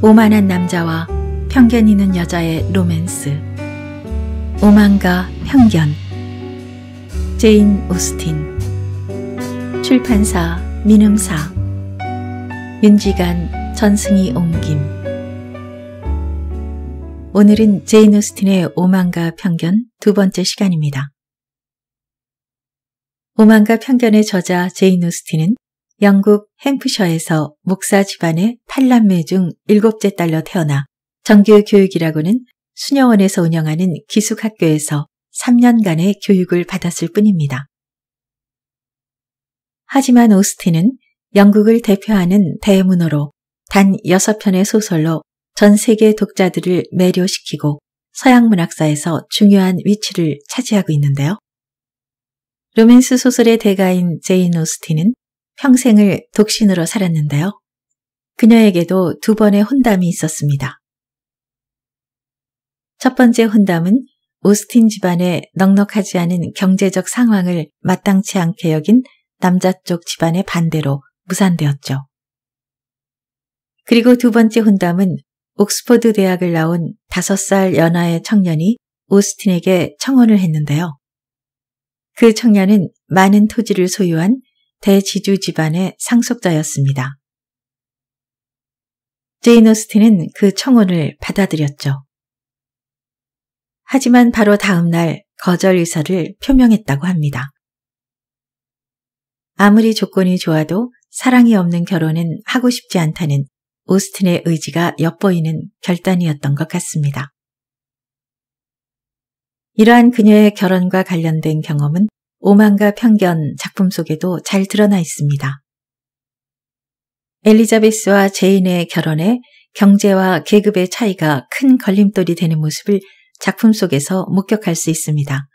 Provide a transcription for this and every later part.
오만한 남자와 편견 있는 여자의 로맨스. 오만과 편견. 제인 오스틴. 출판사 민음사. 윤지간 전승희 옮김. 오늘은 제인 오스틴의 오만과 편견 두 번째 시간입니다. 오만과 편견의 저자 제인 오스틴은 영국 햄프셔에서 목사 집안의 8남매 중 7째 딸로 태어나 정규 교육이라고는 수녀원에서 운영하는 기숙학교에서 3년간의 교육을 받았을 뿐입니다. 하지만 오스틴은 영국을 대표하는 대문어로단 6편의 소설로 전 세계 독자들을 매료시키고 서양 문학사에서 중요한 위치를 차지하고 있는데요. 로맨스 소설의 대가인 제인 오스틴은 평생을 독신으로 살았는데요. 그녀에게도 두 번의 혼담이 있었습니다. 첫 번째 혼담은 오스틴 집안의 넉넉하지 않은 경제적 상황을 마땅치 않게 여긴 남자 쪽 집안의 반대로 무산되었죠. 그리고 두 번째 혼담은 옥스퍼드 대학을 나온 5살 연하의 청년이 오스틴에게 청혼을 했는데요. 그 청년은 많은 토지를 소유한 대지주 집안의 상속자였습니다. 제인 오스틴은 그 청혼을 받아들였죠. 하지만 바로 다음 날 거절 의사를 표명했다고 합니다. 아무리 조건이 좋아도 사랑이 없는 결혼은 하고 싶지 않다는 오스틴의 의지가 엿보이는 결단이었던 것 같습니다. 이러한 그녀의 결혼과 관련된 경험은 오만과 편견 작품 속에도 잘 드러나 있습니다. 엘리자베스와 제인의 결혼에 경제와 계급의 차이가 큰 걸림돌이 되는 모습을 작품 속에서 목격할 수 있습니다.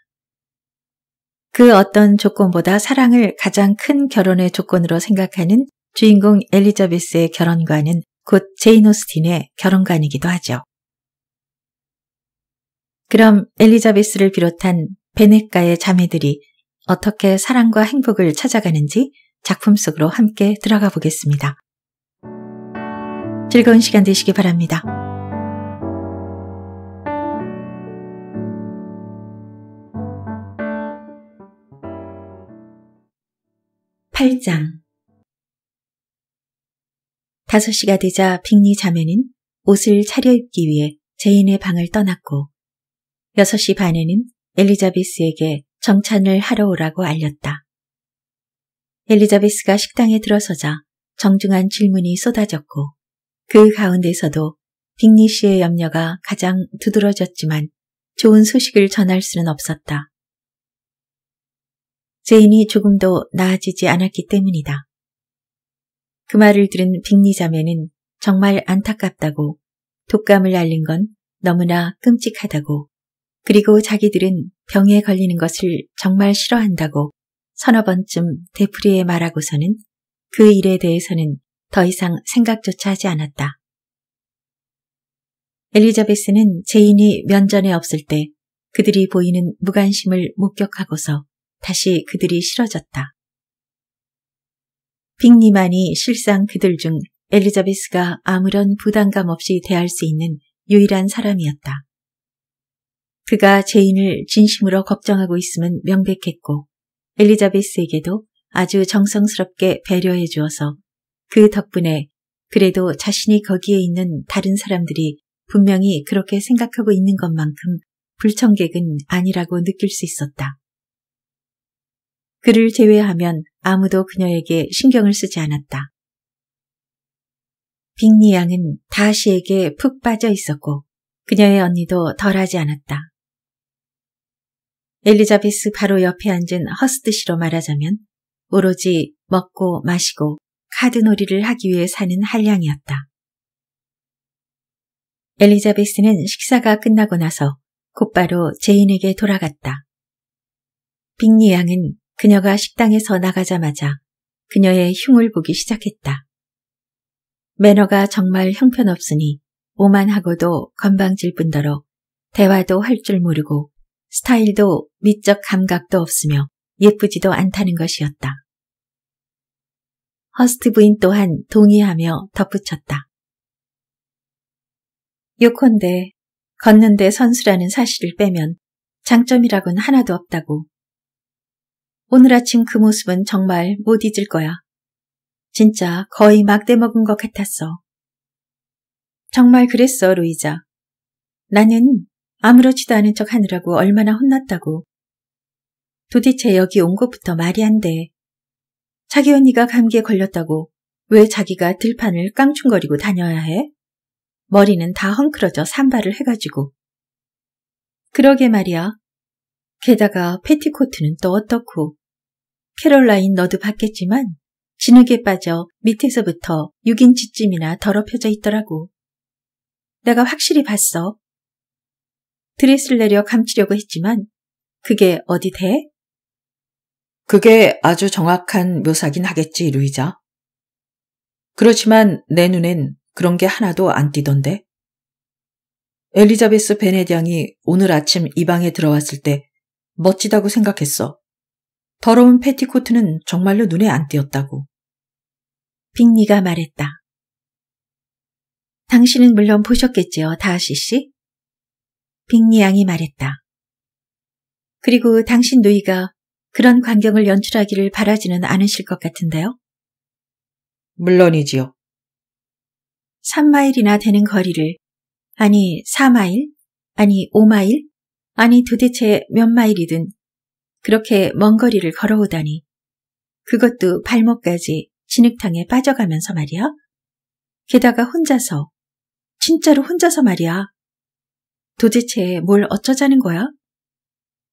그 어떤 조건보다 사랑을 가장 큰 결혼의 조건으로 생각하는 주인공 엘리자베스의 결혼과는 곧 제인 오스틴의 결혼관이기도 하죠. 그럼 엘리자베스를 비롯한 베네카의 자매들이 어떻게 사랑과 행복을 찾아가는지 작품 속으로 함께 들어가 보겠습니다. 즐거운 시간 되시기 바랍니다. 8장5 시가 되자 빅리 자매는 옷을 차려입기 위해 제인의 방을 떠났고 6시 반에는 엘리자베스에게 정찬을 하러 오라고 알렸다. 엘리자베스가 식당에 들어서자 정중한 질문이 쏟아졌고 그 가운데서도 빅리 씨의 염려가 가장 두드러졌지만 좋은 소식을 전할 수는 없었다. 제인이 조금도 나아지지 않았기 때문이다. 그 말을 들은 빅리 자매는 정말 안타깝다고 독감을 앓린건 너무나 끔찍하다고 그리고 자기들은 병에 걸리는 것을 정말 싫어한다고 서너 번쯤 데프리에 말하고서는 그 일에 대해서는 더 이상 생각조차 하지 않았다. 엘리자베스는 제인이 면전에 없을 때 그들이 보이는 무관심을 목격하고서 다시 그들이 싫어졌다. 빅니만이 실상 그들 중 엘리자베스가 아무런 부담감 없이 대할 수 있는 유일한 사람이었다. 그가 제인을 진심으로 걱정하고 있음은 명백했고 엘리자베스에게도 아주 정성스럽게 배려해 주어서 그 덕분에 그래도 자신이 거기에 있는 다른 사람들이 분명히 그렇게 생각하고 있는 것만큼 불청객은 아니라고 느낄 수 있었다. 그를 제외하면 아무도 그녀에게 신경을 쓰지 않았다. 빅리 양은 다시에게 푹 빠져 있었고 그녀의 언니도 덜하지 않았다. 엘리자베스 바로 옆에 앉은 허스트시로 말하자면 오로지 먹고 마시고 카드놀이를 하기 위해 사는 한량이었다. 엘리자베스는 식사가 끝나고 나서 곧바로 제인에게 돌아갔다. 빅리 양은 그녀가 식당에서 나가자마자 그녀의 흉을 보기 시작했다. 매너가 정말 형편없으니 오만하고도 건방질 뿐더러 대화도 할 줄 모르고 스타일도 미적 감각도 없으며 예쁘지도 않다는 것이었다. 허스트 부인 또한 동의하며 덧붙였다. 요컨대 걷는데 선수라는 사실을 빼면 장점이라곤 하나도 없다고. 오늘 아침 그 모습은 정말 못 잊을 거야. 진짜 거의 막대 먹은 것 같았어. 정말 그랬어, 루이자 나는 아무렇지도 않은 척 하느라고 얼마나 혼났다고. 도대체 여기 온 것부터 말이 안 돼. 자기 언니가 감기에 걸렸다고 왜 자기가 들판을 깡충거리고 다녀야 해? 머리는 다 헝클어져 산발을 해가지고. 그러게 말이야. 게다가 패티코트는 또 어떻고. 캐롤라인 너도 봤겠지만 진흙에 빠져 밑에서부터 6인치쯤이나 더럽혀져 있더라고. 내가 확실히 봤어. 드레스를 내려 감추려고 했지만 그게 어디 돼? 그게 아주 정확한 묘사긴 하겠지, 루이자. 그렇지만 내 눈엔 그런 게 하나도 안 띄던데. 엘리자베스 베네디앙이 오늘 아침 이 방에 들어왔을 때 멋지다고 생각했어. 더러운 패티코트는 정말로 눈에 안 띄었다고. 빅니가 말했다. 당신은 물론 보셨겠지요, 다시 씨? 빅리 양이 말했다. 그리고 당신 누이가 그런 광경을 연출하기를 바라지는 않으실 것 같은데요? 물론이지요. 3마일이나 되는 거리를, 아니 4마일, 아니 5마일, 아니 도대체 몇 마일이든 그렇게 먼 거리를 걸어오다니. 그것도 발목까지 진흙탕에 빠져가면서 말이야. 게다가 혼자서, 진짜로 혼자서 말이야. 도대체 뭘 어쩌자는 거야?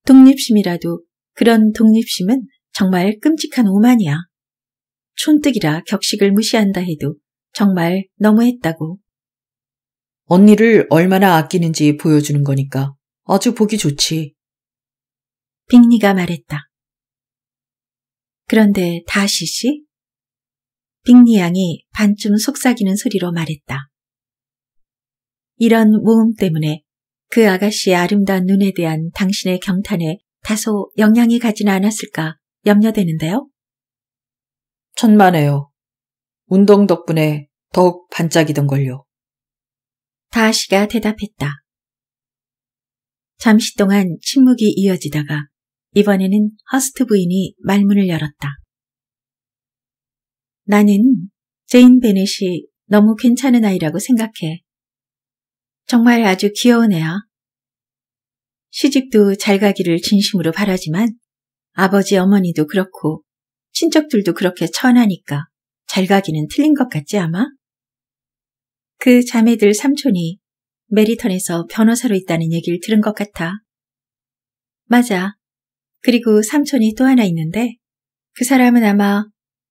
독립심이라도 그런 독립심은 정말 끔찍한 오만이야. 촌뜨기라 격식을 무시한다 해도 정말 너무했다고. 언니를 얼마나 아끼는지 보여주는 거니까 아주 보기 좋지. 빅니가 말했다. 그런데 다시 씨? 빅니 양이 반쯤 속삭이는 소리로 말했다. 이런 모음 때문에 그 아가씨의 아름다운 눈에 대한 당신의 경탄에 다소 영향이 가지는 않았을까 염려되는데요. 천만에요. 운동 덕분에 더욱 반짝이던걸요. 다아씨가 대답했다. 잠시 동안 침묵이 이어지다가 이번에는 허스트 부인이 말문을 열었다. 나는 제인 베넷이 너무 괜찮은 아이라고 생각해. 정말 아주 귀여운 애야. 시집도 잘 가기를 진심으로 바라지만 아버지 어머니도 그렇고 친척들도 그렇게 천하니까 잘 가기는 틀린 것 같지 아마? 그 자매들 삼촌이 메리턴에서 변호사로 있다는 얘기를 들은 것 같아. 맞아. 그리고 삼촌이 또 하나 있는데 그 사람은 아마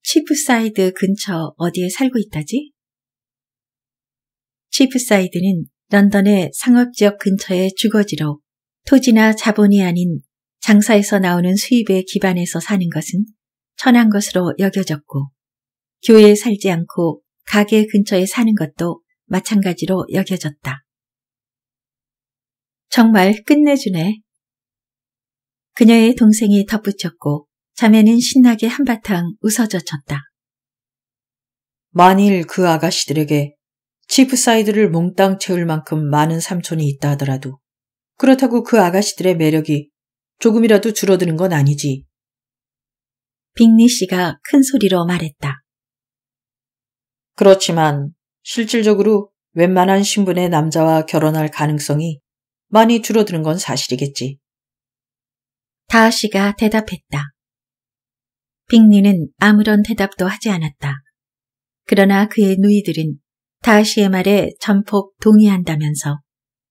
치프사이드 근처 어디에 살고 있다지? 치프사이드는 런던의 상업지역 근처의 주거지로 토지나 자본이 아닌 장사에서 나오는 수입에 기반해서 사는 것은 천한 것으로 여겨졌고 교회에 살지 않고 가게 근처에 사는 것도 마찬가지로 여겨졌다. 정말 끝내주네. 그녀의 동생이 덧붙였고 자매는 신나게 한바탕 웃어젖혔다. 만일 그 아가씨들에게 치프사이드를 몽땅 채울 만큼 많은 삼촌이 있다 하더라도 그렇다고 그 아가씨들의 매력이 조금이라도 줄어드는 건 아니지. 빅니 씨가 큰 소리로 말했다. 그렇지만 실질적으로 웬만한 신분의 남자와 결혼할 가능성이 많이 줄어드는 건 사실이겠지. 다하 씨가 대답했다. 빅니는 아무런 대답도 하지 않았다. 그러나 그의 누이들은 다하시의 말에 전폭 동의한다면서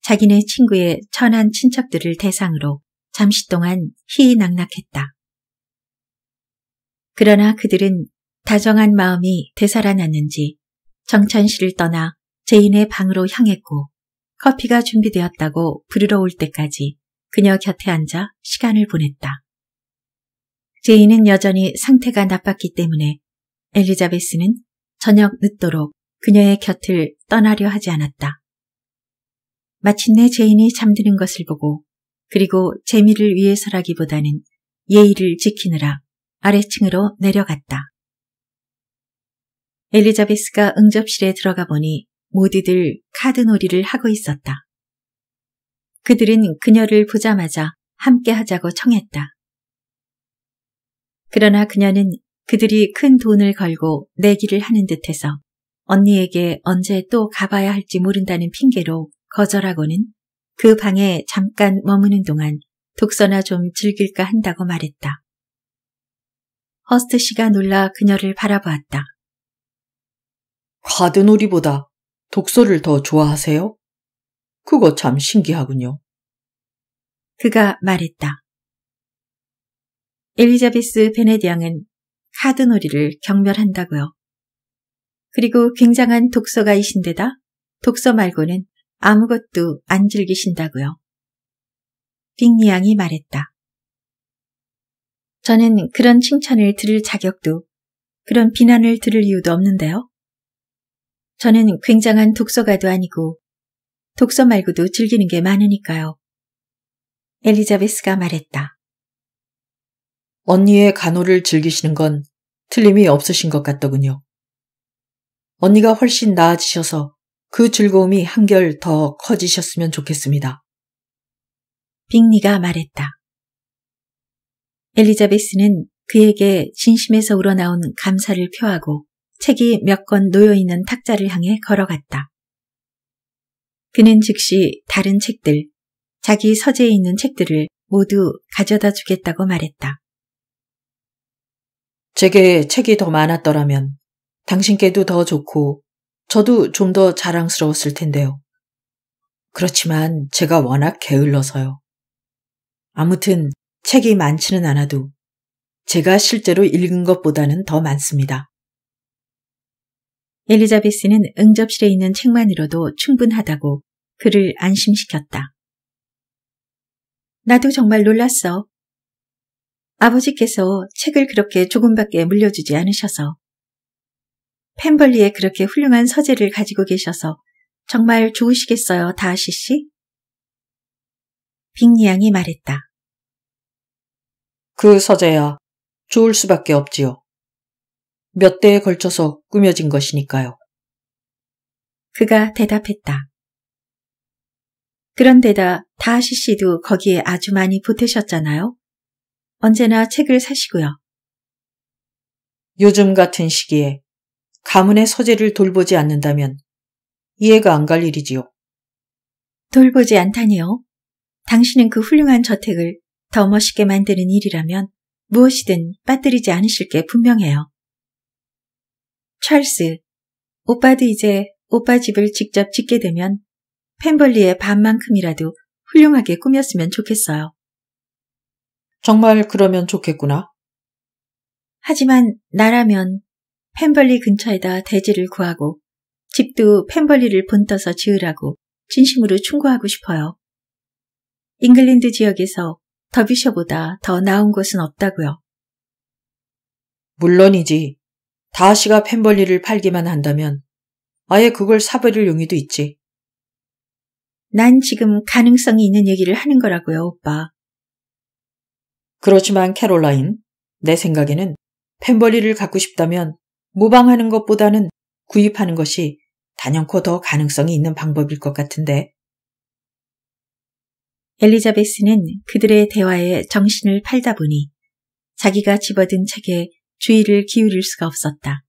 자기네 친구의 천한 친척들을 대상으로 잠시 동안 희낙낙했다. 그러나 그들은 다정한 마음이 되살아났는지 정천씨를 떠나 제인의 방으로 향했고 커피가 준비되었다고 부르러 올 때까지 그녀 곁에 앉아 시간을 보냈다. 제인은 여전히 상태가 나빴기 때문에 엘리자베스는 저녁 늦도록 그녀의 곁을 떠나려 하지 않았다. 마침내 제인이 잠드는 것을 보고 그리고 재미를 위해서라기보다는 예의를 지키느라 아래층으로 내려갔다. 엘리자베스가 응접실에 들어가 보니 모두들 카드놀이를 하고 있었다. 그들은 그녀를 보자마자 함께 하자고 청했다. 그러나 그녀는 그들이 큰 돈을 걸고 내기를 하는 듯해서 언니에게 언제 또 가봐야 할지 모른다는 핑계로 거절하고는 그 방에 잠깐 머무는 동안 독서나 좀 즐길까 한다고 말했다. 허스트 씨가 놀라 그녀를 바라보았다. 가드놀이보다 독서를 더 좋아하세요? 그거 참 신기하군요. 그가 말했다. 엘리자베스 베네디앙은 카드놀이를 경멸한다고요. 그리고 굉장한 독서가이신데다 독서 말고는 아무것도 안 즐기신다고요. 빅리양이 말했다. 저는 그런 칭찬을 들을 자격도 그런 비난을 들을 이유도 없는데요. 저는 굉장한 독서가도 아니고 독서 말고도 즐기는 게 많으니까요. 엘리자베스가 말했다. 언니의 간호를 즐기시는 건 틀림이 없으신 것 같더군요. 언니가 훨씬 나아지셔서 그 즐거움이 한결 더 커지셨으면 좋겠습니다. 빅리가 말했다. 엘리자베스는 그에게 진심에서 우러나온 감사를 표하고 책이 몇 권 놓여있는 탁자를 향해 걸어갔다. 그는 즉시 다른 책들, 자기 서재에 있는 책들을 모두 가져다 주겠다고 말했다. 제게 책이 더 많았더라면 당신께도 더 좋고 저도 좀 더 자랑스러웠을 텐데요. 그렇지만 제가 워낙 게을러서요. 아무튼 책이 많지는 않아도 제가 실제로 읽은 것보다는 더 많습니다. 엘리자베스는 응접실에 있는 책만으로도 충분하다고 그를 안심시켰다. 나도 정말 놀랐어. 아버지께서 책을 그렇게 조금밖에 물려주지 않으셔서 펜벌리에 그렇게 훌륭한 서재를 가지고 계셔서 정말 좋으시겠어요, 다하시 씨? 빅리양이 말했다. 그 서재야, 좋을 수밖에 없지요. 몇 대에 걸쳐서 꾸며진 것이니까요. 그가 대답했다. 그런데다 다하시 씨도 거기에 아주 많이 보태셨잖아요. 언제나 책을 사시고요. 요즘 같은 시기에 가문의 서재를 돌보지 않는다면 이해가 안 갈 일이지요. 돌보지 않다니요. 당신은 그 훌륭한 저택을 더 멋있게 만드는 일이라면 무엇이든 빠뜨리지 않으실 게 분명해요. 찰스, 오빠도 이제 오빠 집을 직접 짓게 되면 펜벌리의 반만큼이라도 훌륭하게 꾸몄으면 좋겠어요. 정말 그러면 좋겠구나. 하지만 나라면 펜벌리 근처에다 대지를 구하고 집도 펜벌리를 본떠서 지으라고 진심으로 충고하고 싶어요. 잉글랜드 지역에서 더비셔보다 더 나은 곳은 없다고요. 물론이지. 다시가 펜벌리를 팔기만 한다면 아예 그걸 사버릴 용의도 있지. 난 지금 가능성이 있는 얘기를 하는 거라고요, 오빠. 그렇지만 캐롤라인, 내 생각에는 펜벌리를 갖고 싶다면 모방하는 것보다는 구입하는 것이 단연코 더 가능성이 있는 방법일 것 같은데. 엘리자베스는 그들의 대화에 정신을 팔다 보니 자기가 집어든 책에 주의를 기울일 수가 없었다.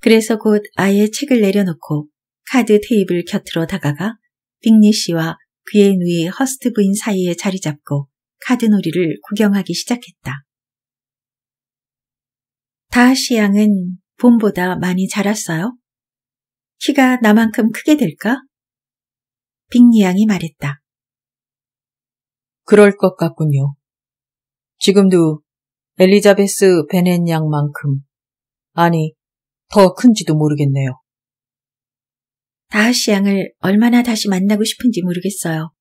그래서 곧 아예 책을 내려놓고 카드 테이블 곁으로 다가가 빅니 씨와 그의 누이 허스트 부인 사이에 자리 잡고 카드놀이를 구경하기 시작했다. 다하시 양은 봄보다 많이 자랐어요? 키가 나만큼 크게 될까? 빅리양이 말했다. 그럴 것 같군요. 지금도 엘리자베스 베넨 양만큼, 아니, 더 큰지도 모르겠네요. 다하시 양을 얼마나 다시 만나고 싶은지 모르겠어요.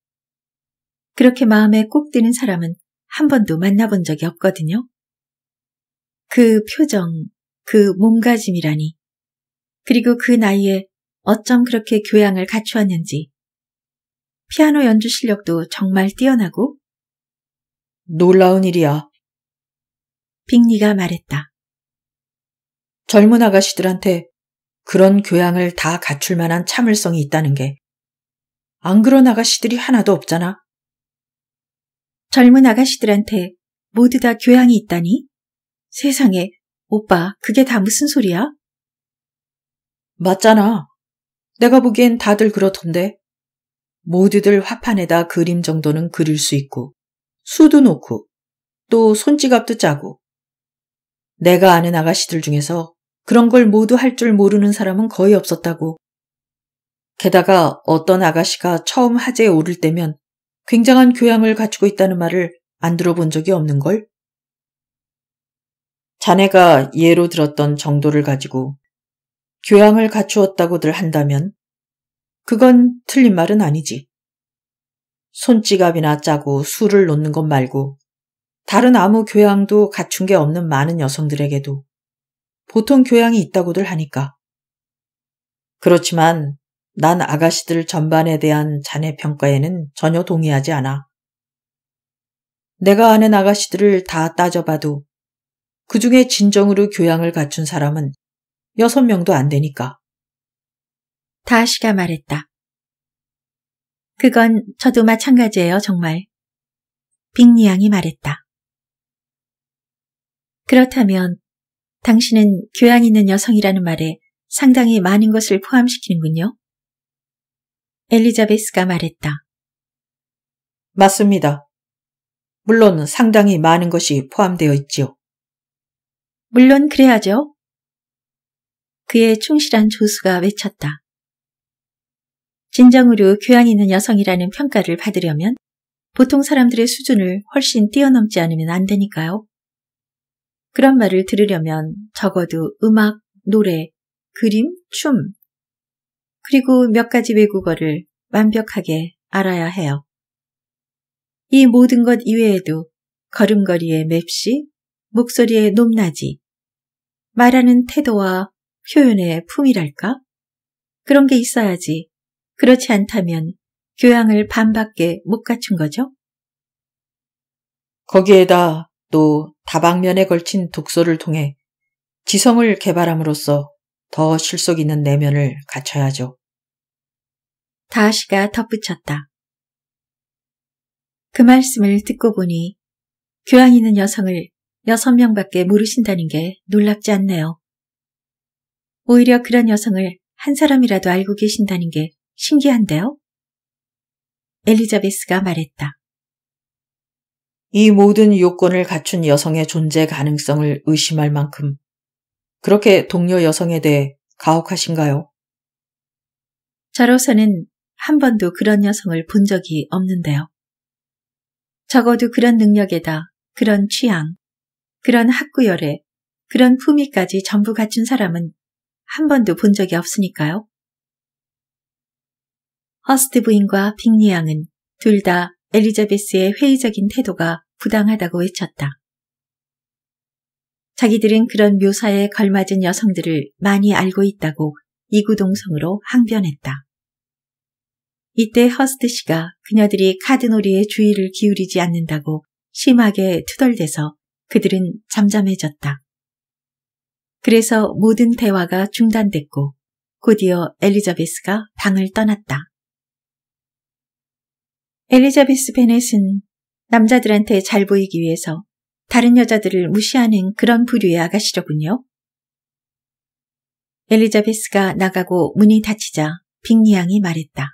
그렇게 마음에 꼭 드는 사람은 한 번도 만나본 적이 없거든요. 그 표정, 그 몸가짐이라니. 그리고 그 나이에 어쩜 그렇게 교양을 갖추었는지. 피아노 연주 실력도 정말 뛰어나고 놀라운 일이야. 빅리가 말했다. 젊은 아가씨들한테 그런 교양을 다 갖출 만한 참을성이 있다는 게. 안 그런 아가씨들이 하나도 없잖아. 젊은 아가씨들한테 모두 다 교양이 있다니? 세상에 오빠, 그게 다 무슨 소리야? 맞잖아. 내가 보기엔 다들 그렇던데. 모두들 화판에다 그림 정도는 그릴 수 있고, 수도 놓고, 또 손지갑도 짜고. 내가 아는 아가씨들 중에서 그런 걸 모두 할 줄 모르는 사람은 거의 없었다고. 게다가 어떤 아가씨가 처음 하재에 오를 때면 굉장한 교양을 갖추고 있다는 말을 안 들어본 적이 없는걸? 자네가 예로 들었던 정도를 가지고 교양을 갖추었다고들 한다면 그건 틀린 말은 아니지. 손지갑이나 짜고 술을 놓는 것 말고 다른 아무 교양도 갖춘 게 없는 많은 여성들에게도 보통 교양이 있다고들 하니까. 그렇지만 난 아가씨들 전반에 대한 자네 평가에는 전혀 동의하지 않아. 내가 아는 아가씨들을 다 따져봐도 그 중에 진정으로 교양을 갖춘 사람은 여섯 명도 안 되니까. 다시가 말했다. 그건 저도 마찬가지예요, 정말. 빅리양이 말했다. 그렇다면 당신은 교양 있는 여성이라는 말에 상당히 많은 것을 포함시키는군요. 엘리자베스가 말했다. 맞습니다. 물론 상당히 많은 것이 포함되어 있지요. 물론 그래야죠. 그의 충실한 조수가 외쳤다. 진정으로 교양 있는 여성이라는 평가를 받으려면 보통 사람들의 수준을 훨씬 뛰어넘지 않으면 안 되니까요. 그런 말을 들으려면 적어도 음악, 노래, 그림, 춤, 그리고 몇 가지 외국어를 완벽하게 알아야 해요. 이 모든 것 이외에도 걸음걸이의 맵시, 목소리의 높낮이, 말하는 태도와 표현의 품이랄까? 그런 게 있어야지. 그렇지 않다면 교양을 반밖에 못 갖춘 거죠? 거기에다 또 다방면에 걸친 독서를 통해 지성을 개발함으로써 더 실속 있는 내면을 갖춰야죠. 다하시가 덧붙였다. 그 말씀을 듣고 보니 교양 있는 여성을 여섯 명밖에 모르신다는 게 놀랍지 않네요. 오히려 그런 여성을 한 사람이라도 알고 계신다는 게 신기한데요? 엘리자베스가 말했다. 이 모든 요건을 갖춘 여성의 존재 가능성을 의심할 만큼 그렇게 동료 여성에 대해 가혹하신가요? 저로서는 한 번도 그런 여성을 본 적이 없는데요. 적어도 그런 능력에다 그런 취향, 그런 학구열에 그런 품위까지 전부 갖춘 사람은 한 번도 본 적이 없으니까요. 허스트 부인과 빅리 양은 둘 다 엘리자베스의 회의적인 태도가 부당하다고 외쳤다. 자기들은 그런 묘사에 걸맞은 여성들을 많이 알고 있다고 이구동성으로 항변했다. 이때 허스트 씨가 그녀들이 카드놀이에 주의를 기울이지 않는다고 심하게 투덜대서 그들은 잠잠해졌다. 그래서 모든 대화가 중단됐고 곧이어 엘리자베스가 방을 떠났다. 엘리자베스 베넷은 남자들한테 잘 보이기 위해서 다른 여자들을 무시하는 그런 부류의 아가씨더군요. 엘리자베스가 나가고 문이 닫히자 빅리양이 말했다.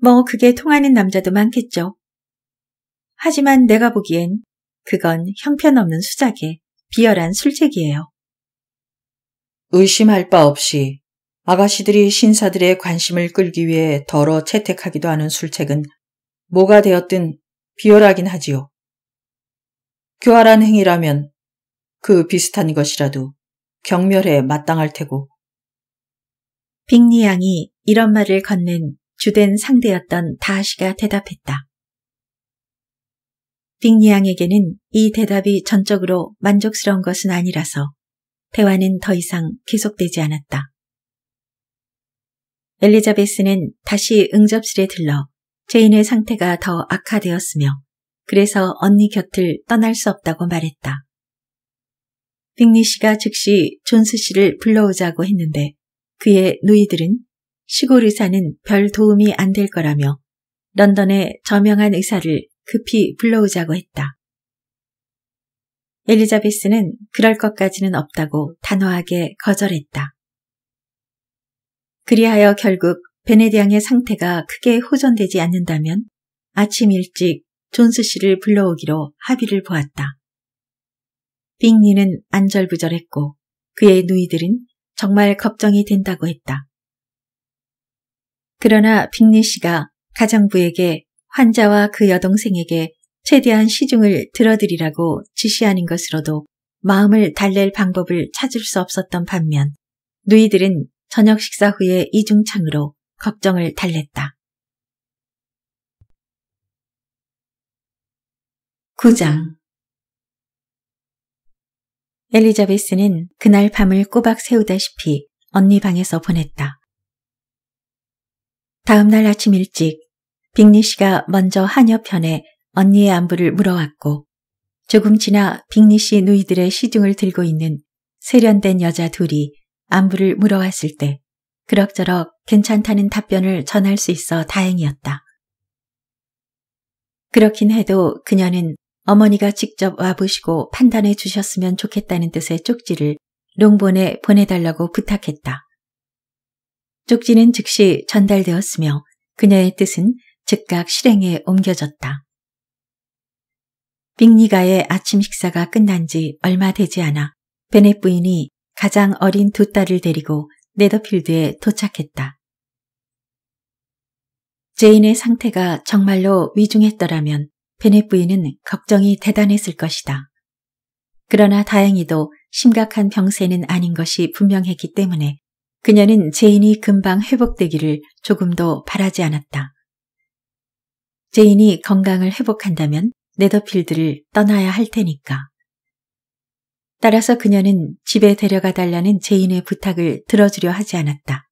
뭐 그게 통하는 남자도 많겠죠. 하지만 내가 보기엔 그건 형편없는 수작에 비열한 술책이에요. 의심할 바 없이 아가씨들이 신사들의 관심을 끌기 위해 덜어 채택하기도 하는 술책은 뭐가 되었든 비열하긴 하지요. 교활한 행위라면 그 비슷한 것이라도 경멸에 마땅할 테고. 빅리 양이 이런 말을 건넨 주된 상대였던 다하시가 대답했다. 빅리양에게는 이 대답이 전적으로 만족스러운 것은 아니라서 대화는 더 이상 계속되지 않았다. 엘리자베스는 다시 응접실에 들러 제인의 상태가 더 악화되었으며 그래서 언니 곁을 떠날 수 없다고 말했다. 빅리 씨가 즉시 존스 씨를 불러오자고 했는데 그의 누이들은 시골 의사는 별 도움이 안 될 거라며 런던의 저명한 의사를 급히 불러오자고 했다. 엘리자베스는 그럴 것까지는 없다고 단호하게 거절했다. 그리하여 결국 베네디앙의 상태가 크게 호전되지 않는다면 아침 일찍 존스 씨를 불러오기로 합의를 보았다. 빅니는 안절부절했고 그의 누이들은 정말 걱정이 된다고 했다. 그러나 빅니 씨가 가정부에게 환자와 그 여동생에게 최대한 시중을 들어드리라고 지시하는 것으로도 마음을 달랠 방법을 찾을 수 없었던 반면 누이들은 저녁 식사 후에 이중창으로 걱정을 달랬다. 9장 엘리자베스는 그날 밤을 꼬박 세우다시피 언니 방에서 보냈다. 다음날 아침 일찍 빅리 씨가 먼저 한여 편에 언니의 안부를 물어왔고 조금 지나 빅리 씨 누이들의 시중을 들고 있는 세련된 여자 둘이 안부를 물어왔을 때 그럭저럭 괜찮다는 답변을 전할 수 있어 다행이었다. 그렇긴 해도 그녀는 어머니가 직접 와보시고 판단해 주셨으면 좋겠다는 뜻의 쪽지를 롱본에 보내달라고 부탁했다. 쪽지는 즉시 전달되었으며 그녀의 뜻은 즉각 실행에 옮겨졌다. 빅리가의 아침 식사가 끝난 지 얼마 되지 않아 베넷 부인이 가장 어린 두 딸을 데리고 네더필드에 도착했다. 제인의 상태가 정말로 위중했더라면 베넷 부인은 걱정이 대단했을 것이다. 그러나 다행히도 심각한 병세는 아닌 것이 분명했기 때문에 그녀는 제인이 금방 회복되기를 조금도 바라지 않았다. 제인이 건강을 회복한다면 네더필드를 떠나야 할 테니까. 따라서 그녀는 집에 데려가 달라는 제인의 부탁을 들어주려 하지 않았다.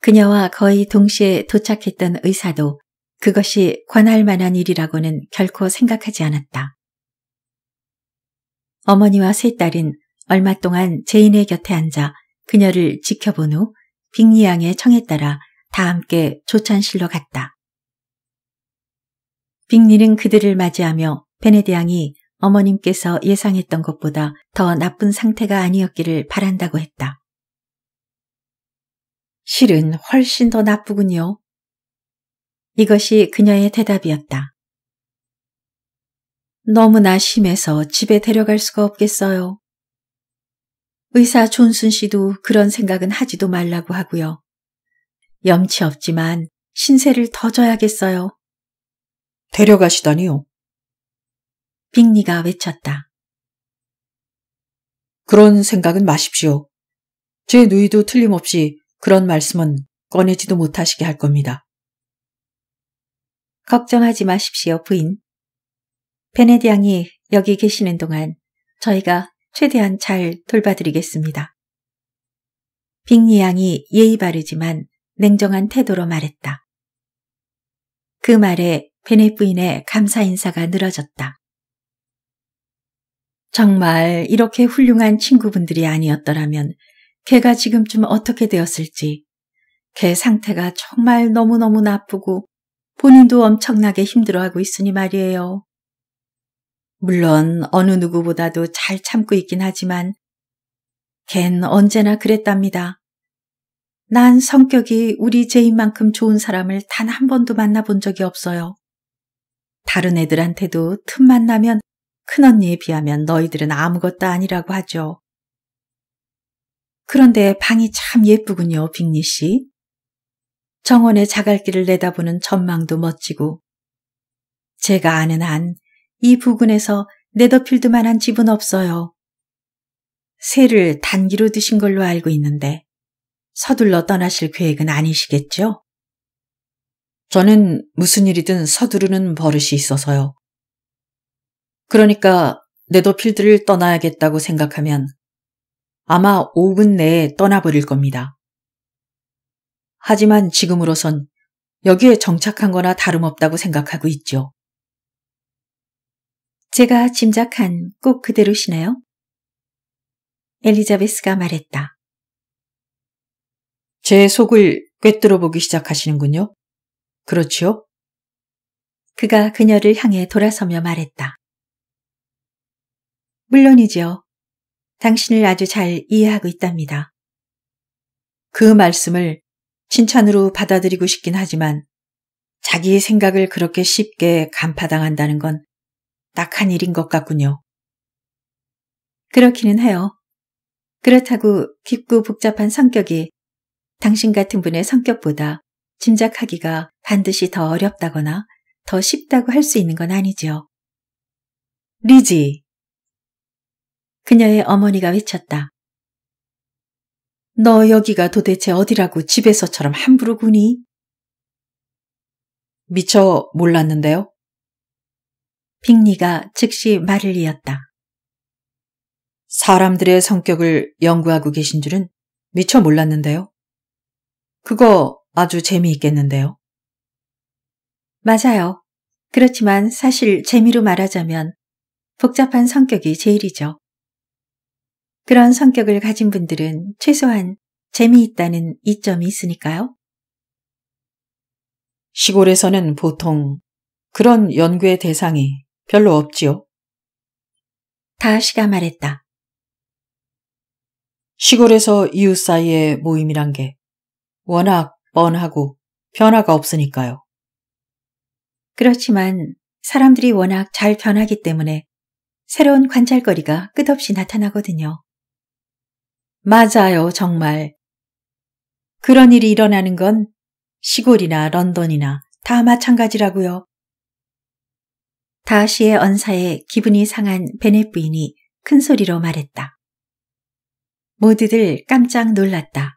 그녀와 거의 동시에 도착했던 의사도 그것이 관할 만한 일이라고는 결코 생각하지 않았다. 어머니와 세 딸은 얼마 동안 제인의 곁에 앉아 그녀를 지켜본 후 빅리양의 청에 따라 다 함께 조찬실로 갔다. 빅닐는 그들을 맞이하며 베네디앙이 어머님께서 예상했던 것보다 더 나쁜 상태가 아니었기를 바란다고 했다. 실은 훨씬 더 나쁘군요. 이것이 그녀의 대답이었다. 너무나 심해서 집에 데려갈 수가 없겠어요. 의사 존슨 씨도 그런 생각은 하지도 말라고 하고요. 염치 없지만 신세를 더 져야겠어요. 데려가시다니요. 빅리가 외쳤다. 그런 생각은 마십시오. 제 누이도 틀림없이 그런 말씀은 꺼내지도 못하시게 할 겁니다. 걱정하지 마십시오, 부인. 베네디 앙이 여기 계시는 동안 저희가 최대한 잘 돌봐드리겠습니다. 빅리 양이 예의 바르지만 냉정한 태도로 말했다. 그 말에 베네 부인의 감사 인사가 늘어졌다. 정말 이렇게 훌륭한 친구분들이 아니었더라면 걔가 지금쯤 어떻게 되었을지 걔 상태가 정말 너무너무 나쁘고 본인도 엄청나게 힘들어하고 있으니 말이에요. 물론 어느 누구보다도 잘 참고 있긴 하지만 걘 언제나 그랬답니다. 난 성격이 우리 제인만큼 좋은 사람을 단 한 번도 만나본 적이 없어요. 다른 애들한테도 틈만 나면 큰언니에 비하면 너희들은 아무것도 아니라고 하죠. 그런데 방이 참 예쁘군요, 빅니 씨. 정원의 자갈길을 내다보는 전망도 멋지고 제가 아는 한 이 부근에서 네더필드만한 집은 없어요. 새를 단기로 드신 걸로 알고 있는데 서둘러 떠나실 계획은 아니시겠죠? 저는 무슨 일이든 서두르는 버릇이 있어서요. 그러니까 네더필드를 떠나야겠다고 생각하면 아마 5분 내에 떠나버릴 겁니다. 하지만 지금으로선 여기에 정착한 거나 다름없다고 생각하고 있죠. 제가 짐작한 꼭 그대로시네요. 엘리자베스가 말했다. 제 속을 꿰뚫어 보기 시작하시는군요. 그렇지요? 그가 그녀를 향해 돌아서며 말했다. 물론이지요. 당신을 아주 잘 이해하고 있답니다. 그 말씀을 칭찬으로 받아들이고 싶긴 하지만 자기 생각을 그렇게 쉽게 간파당한다는 건 딱 한 일인 것 같군요. 그렇기는 해요. 그렇다고 깊고 복잡한 성격이 당신 같은 분의 성격보다 짐작하기가 반드시 더 어렵다거나 더 쉽다고 할 수 있는 건 아니지요. 리지! 그녀의 어머니가 외쳤다. 너 여기가 도대체 어디라고 집에서처럼 함부로 구니? 미처 몰랐는데요. 빅리가 즉시 말을 이었다. 사람들의 성격을 연구하고 계신 줄은 미처 몰랐는데요. 그거 아주 재미있겠는데요. 맞아요. 그렇지만 사실 재미로 말하자면 복잡한 성격이 제일이죠. 그런 성격을 가진 분들은 최소한 재미있다는 이점이 있으니까요. 시골에서는 보통 그런 연구의 대상이 별로 없지요. 다시가 말했다. 시골에서 이웃 사이의 모임이란 게 워낙 뻔하고 변화가 없으니까요. 그렇지만 사람들이 워낙 잘 변하기 때문에 새로운 관찰거리가 끝없이 나타나거든요. 맞아요, 정말. 그런 일이 일어나는 건 시골이나 런던이나 다 마찬가지라고요. 다시의 언사에 기분이 상한 베넷 부인이 큰 소리로 말했다. 모두들 깜짝 놀랐다.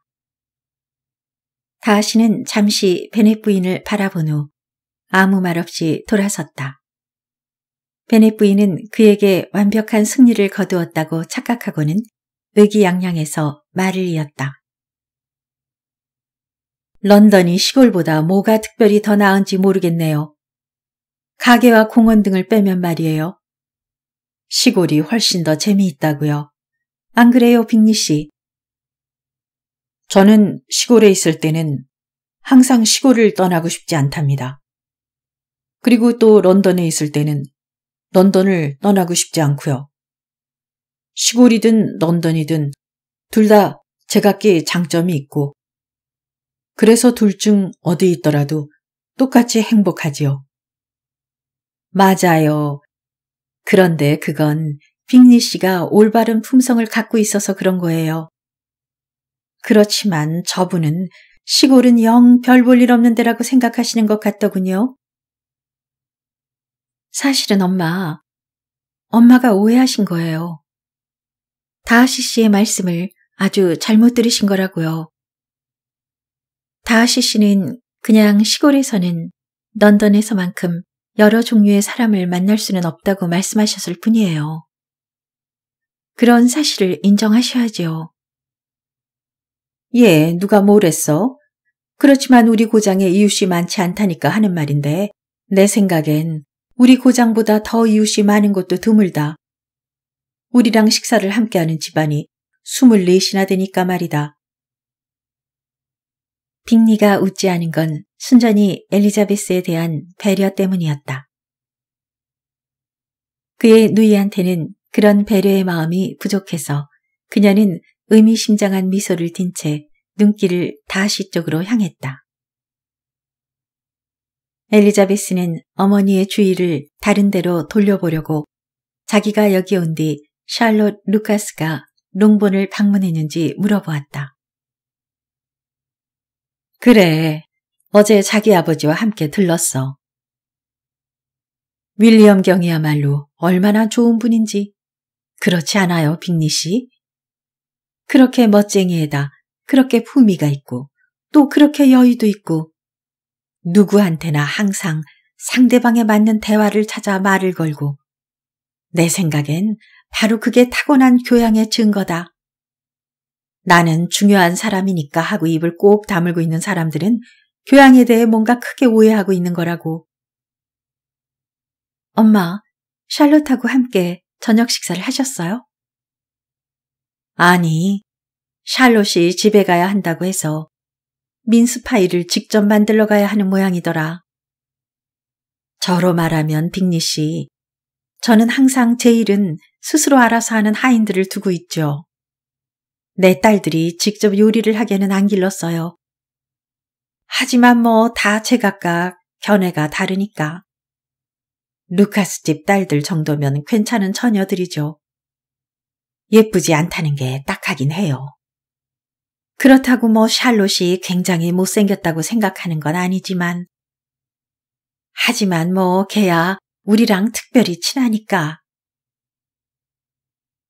다시는 잠시 베넷 부인을 바라본 후 아무 말 없이 돌아섰다. 베넷 부인은 그에게 완벽한 승리를 거두었다고 착각하고는 의기양양해서 말을 이었다. 런던이 시골보다 뭐가 특별히 더 나은지 모르겠네요. 가게와 공원 등을 빼면 말이에요. 시골이 훨씬 더 재미있다고요. 안 그래요, 빅리 씨? 저는 시골에 있을 때는 항상 시골을 떠나고 싶지 않답니다. 그리고 또 런던에 있을 때는 런던을 떠나고 싶지 않고요. 시골이든 런던이든 둘 다 제각기 장점이 있고 그래서 둘 중 어디 있더라도 똑같이 행복하지요. 맞아요. 그런데 그건 빅리 씨가 올바른 품성을 갖고 있어서 그런 거예요. 그렇지만 저분은 시골은 영 별 볼 일 없는 데라고 생각하시는 것 같더군요. 사실은 엄마, 엄마가 오해하신 거예요. 다하시 씨의 말씀을 아주 잘못 들으신 거라고요. 다하시 씨는 그냥 시골에서는 런던에서만큼 여러 종류의 사람을 만날 수는 없다고 말씀하셨을 뿐이에요. 그런 사실을 인정하셔야지요. 예, 누가 뭘 했어? 그렇지만 우리 고장에 이웃이 많지 않다니까 하는 말인데 내 생각엔 우리 고장보다 더 이웃이 많은 것도 드물다. 우리랑 식사를 함께하는 집안이 24이나 되니까 말이다. 빅리가 웃지 않은 건 순전히 엘리자베스에 대한 배려 때문이었다. 그의 누이한테는 그런 배려의 마음이 부족해서 그녀는 의미심장한 미소를 띤 채 눈길을 다시 쪽으로 향했다. 엘리자베스는 어머니의 주의를 다른 데로 돌려보려고 자기가 여기 온 뒤 샬롯 루카스가 롱본을 방문했는지 물어보았다. 그래, 어제 자기 아버지와 함께 들렀어. 윌리엄 경이야말로 얼마나 좋은 분인지. 그렇지 않아요, 빅니 씨? 그렇게 멋쟁이에다 그렇게 품위가 있고 또 그렇게 여유도 있고 누구한테나 항상 상대방에 맞는 대화를 찾아 말을 걸고 내 생각엔 바로 그게 타고난 교양의 증거다. 나는 중요한 사람이니까 하고 입을 꼭 다물고 있는 사람들은 교양에 대해 뭔가 크게 오해하고 있는 거라고. 엄마, 샬롯하고 함께 저녁 식사를 하셨어요? 아니, 샬롯이 집에 가야 한다고 해서 민스파이를 직접 만들러 가야 하는 모양이더라. 저로 말하면 빅리 씨, 저는 항상 제 일은 스스로 알아서 하는 하인들을 두고 있죠. 내 딸들이 직접 요리를 하게는 안 길렀어요. 하지만 뭐 다 제각각 견해가 다르니까. 루카스 집 딸들 정도면 괜찮은 처녀들이죠. 예쁘지 않다는 게 딱하긴 해요. 그렇다고 뭐 샬롯이 굉장히 못생겼다고 생각하는 건 아니지만, 하지만 뭐 걔야 우리랑 특별히 친하니까.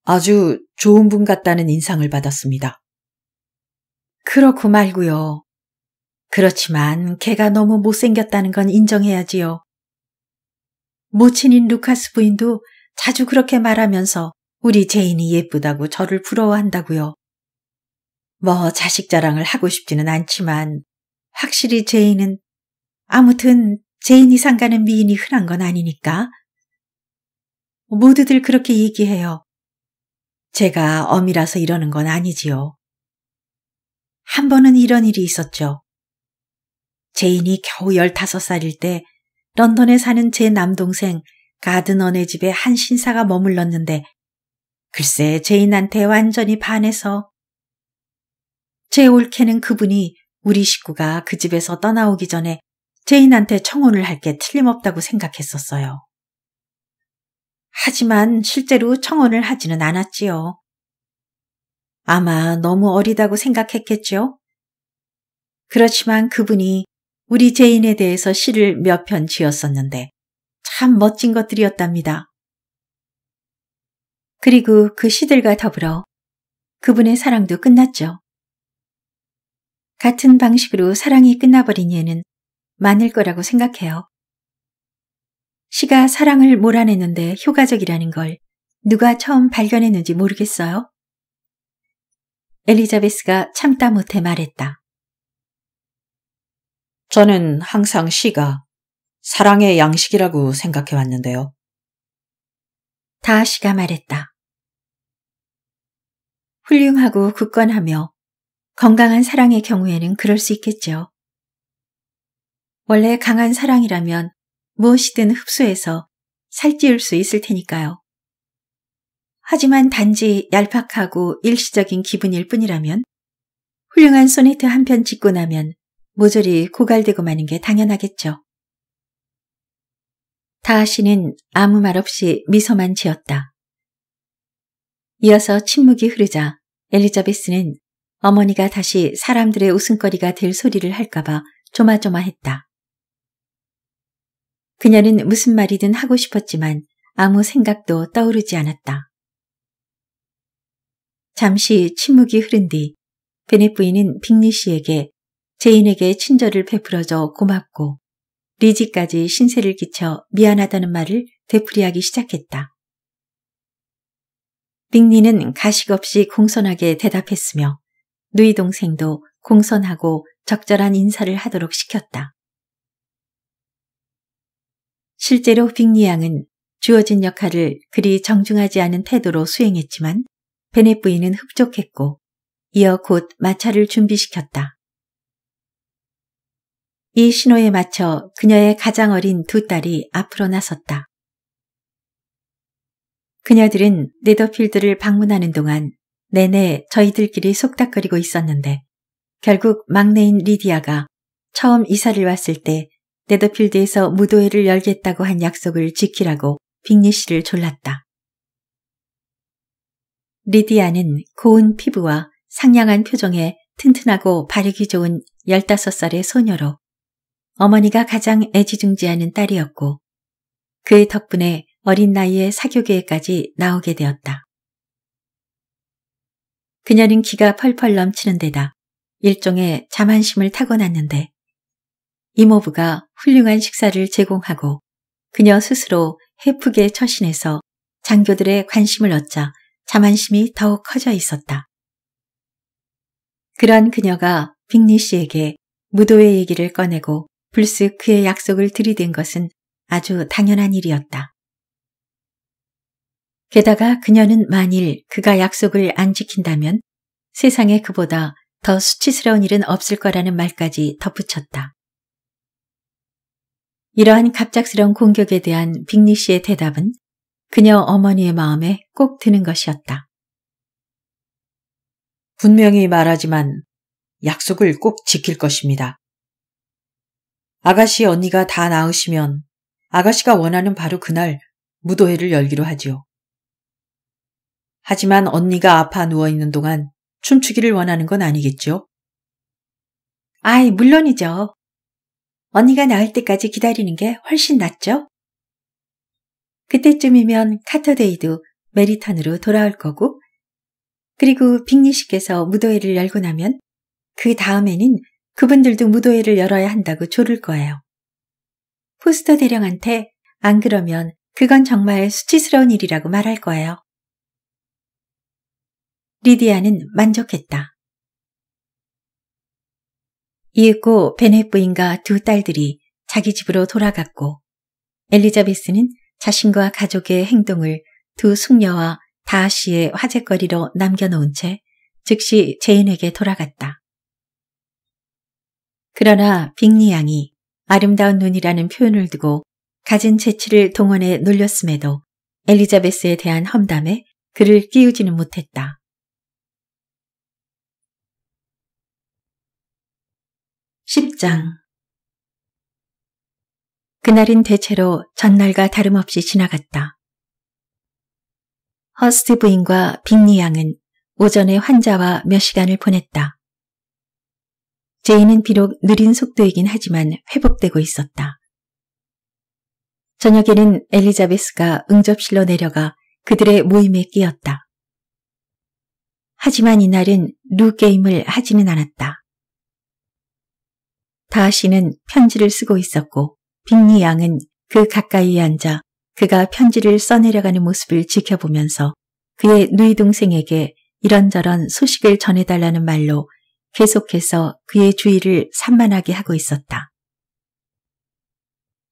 아주 좋은 분 같다는 인상을 받았습니다. 그렇고 말고요. 그렇지만 걔가 너무 못생겼다는 건 인정해야지요. 모친인 루카스 부인도 자주 그렇게 말하면서 우리 제인이 예쁘다고 저를 부러워한다고요. 뭐 자식 자랑을 하고 싶지는 않지만 확실히 제인은 아무튼 제인이 상가는 미인이 흔한 건 아니니까. 모두들 그렇게 얘기해요. 제가 엄이라서 이러는 건 아니지요. 한 번은 이런 일이 있었죠. 제인이 겨우 15살일 때 런던에 사는 제 남동생 가든언의 집에 한 신사가 머물렀는데 글쎄 제인한테 완전히 반해서 제 올케는 그분이 우리 식구가 그 집에서 떠나오기 전에 제인한테 청혼을 할 게 틀림없다고 생각했었어요. 하지만 실제로 청혼을 하지는 않았지요. 아마 너무 어리다고 생각했겠죠? 그렇지만 그분이 우리 제인에 대해서 시를 몇 편 지었었는데 참 멋진 것들이었답니다. 그리고 그 시들과 더불어 그분의 사랑도 끝났죠. 같은 방식으로 사랑이 끝나버린 예는 많을 거라고 생각해요. 시가 사랑을 몰아내는데 효과적이라는 걸 누가 처음 발견했는지 모르겠어요. 엘리자베스가 참다 못해 말했다. 저는 항상 시가 사랑의 양식이라고 생각해 왔는데요. 다하시가 말했다. 훌륭하고 굳건하며 건강한 사랑의 경우에는 그럴 수 있겠죠. 원래 강한 사랑이라면 무엇이든 흡수해서 살찌울 수 있을 테니까요. 하지만 단지 얄팍하고 일시적인 기분일 뿐이라면 훌륭한 소네트 한편 짓고 나면 모조리 고갈되고 마는 게 당연하겠죠. 다하씨는 아무 말 없이 미소만 지었다. 이어서 침묵이 흐르자 엘리자베스는 어머니가 다시 사람들의 웃음거리가 될 소리를 할까봐 조마조마했다. 그녀는 무슨 말이든 하고 싶었지만 아무 생각도 떠오르지 않았다. 잠시 침묵이 흐른 뒤 베넷 부인은 빅리 씨에게 제인에게 친절을 베풀어줘 고맙고 리지까지 신세를 끼쳐 미안하다는 말을 되풀이하기 시작했다. 빅니는 가식 없이 공손하게 대답했으며 누이 동생도 공손하고 적절한 인사를 하도록 시켰다. 실제로 빅니 양은 주어진 역할을 그리 정중하지 않은 태도로 수행했지만 베넷 부인은 흡족했고 이어 곧 마차를 준비시켰다. 이 신호에 맞춰 그녀의 가장 어린 두 딸이 앞으로 나섰다. 그녀들은 네더필드를 방문하는 동안 내내 저희들끼리 속닥거리고 있었는데 결국 막내인 리디아가 처음 이사를 왔을 때 네더필드에서 무도회를 열겠다고 한 약속을 지키라고 빅리 씨를 졸랐다. 리디아는 고운 피부와 상냥한 표정에 튼튼하고 바르기 좋은 15살의 소녀로 어머니가 가장 애지중지하는 딸이었고 그의 덕분에 어린 나이에 사교계에까지 나오게 되었다. 그녀는 기가 펄펄 넘치는 데다 일종의 자만심을 타고났는데 이모부가 훌륭한 식사를 제공하고 그녀 스스로 해프게 처신해서 장교들의 관심을 얻자 자만심이 더욱 커져 있었다. 그런 그녀가 빅리 씨에게 무도의 얘기를 꺼내고 불스 그의 약속을 들이댄 것은 아주 당연한 일이었다. 게다가 그녀는 만일 그가 약속을 안 지킨다면 세상에 그보다 더 수치스러운 일은 없을 거라는 말까지 덧붙였다. 이러한 갑작스러운 공격에 대한 빅리 씨의 대답은 그녀 어머니의 마음에 꼭 드는 것이었다. 분명히 말하지만 약속을 꼭 지킬 것입니다. 아가씨 언니가 다나으시면 아가씨가 원하는 바로 그날 무도회를 열기로 하지요. 하지만 언니가 아파 누워있는 동안 춤추기를 원하는 건 아니겠죠? 아이, 물론이죠. 언니가 나을 때까지 기다리는 게 훨씬 낫죠? 그때쯤이면 카터데이도 메리탄으로 돌아올 거고, 그리고 빅리 씨께서 무도회를 열고 나면 그 다음에는 그분들도 무도회를 열어야 한다고 조를 거예요. 포스터 대령한테 안 그러면 그건 정말 수치스러운 일이라고 말할 거예요. 리디아는 만족했다. 이윽고 베넷 부인과 두 딸들이 자기 집으로 돌아갔고 엘리자베스는 자신과 가족의 행동을 두 숙녀와 다아씨의 화제거리로 남겨놓은 채 즉시 제인에게 돌아갔다. 그러나 빅리양이 아름다운 눈이라는 표현을 두고 가진 재치를 동원해 놀렸음에도 엘리자베스에 대한 험담에 그를 끼우지는 못했다. 1 0장그날은 대체로 전날과 다름없이 지나갔다. 허스트 부인과 빅리 양은 오전에 환자와 몇 시간을 보냈다. 제이는 비록 느린 속도이긴 하지만 회복되고 있었다. 저녁에는 엘리자베스가 응접실로 내려가 그들의 모임에 끼었다. 하지만 이날은 루 게임을 하지는 않았다. 다하 씨는 편지를 쓰고 있었고 빅니 양은 그 가까이에 앉아 그가 편지를 써내려가는 모습을 지켜보면서 그의 누이 동생에게 이런저런 소식을 전해달라는 말로 계속해서 그의 주의를 산만하게 하고 있었다.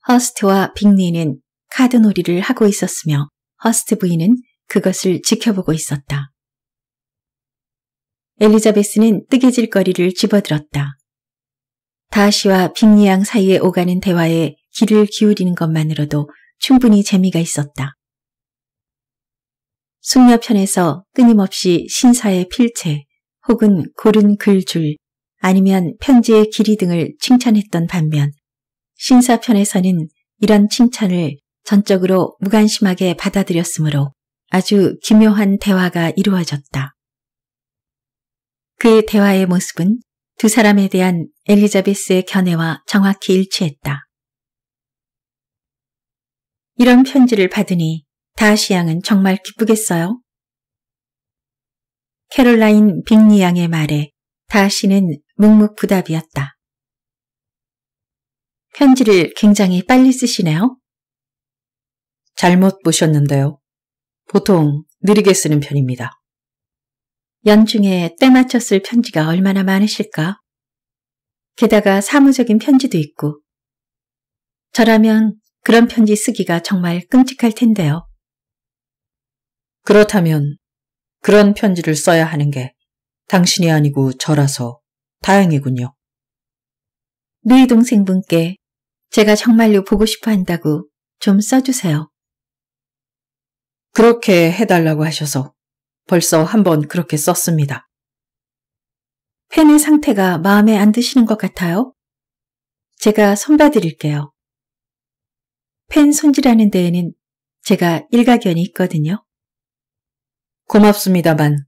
허스트와 빅리는 카드놀이를 하고 있었으며 허스트 부인은 그것을 지켜보고 있었다. 엘리자베스는 뜨개질 거리를 집어들었다. 다시와 빅리양 사이에 오가는 대화에 귀를 기울이는 것만으로도 충분히 재미가 있었다. 숙녀편에서 끊임없이 신사의 필체, 혹은 고른 글줄 아니면 편지의 길이 등을 칭찬했던 반면 신사편에서는 이런 칭찬을 전적으로 무관심하게 받아들였으므로 아주 기묘한 대화가 이루어졌다. 그의 대화의 모습은 두 사람에 대한 엘리자베스의 견해와 정확히 일치했다. 이런 편지를 받으니 다시 양은 정말 기쁘겠어요? 캐롤라인 빅리양의 말에 다시는 묵묵부답이었다. 편지를 굉장히 빨리 쓰시네요. 잘못 보셨는데요. 보통 느리게 쓰는 편입니다. 연중에 때 맞춰 쓸 편지가 얼마나 많으실까? 게다가 사무적인 편지도 있고. 저라면 그런 편지 쓰기가 정말 끔찍할 텐데요. 그렇다면 그런 편지를 써야 하는 게 당신이 아니고 저라서 다행이군요. 누이 네 동생분께 제가 정말로 보고 싶어 한다고 좀 써주세요. 그렇게 해달라고 하셔서 벌써 한 번 그렇게 썼습니다. 펜의 상태가 마음에 안 드시는 것 같아요? 제가 손봐드릴게요. 펜 손질하는 데에는 제가 일가견이 있거든요. 고맙습니다만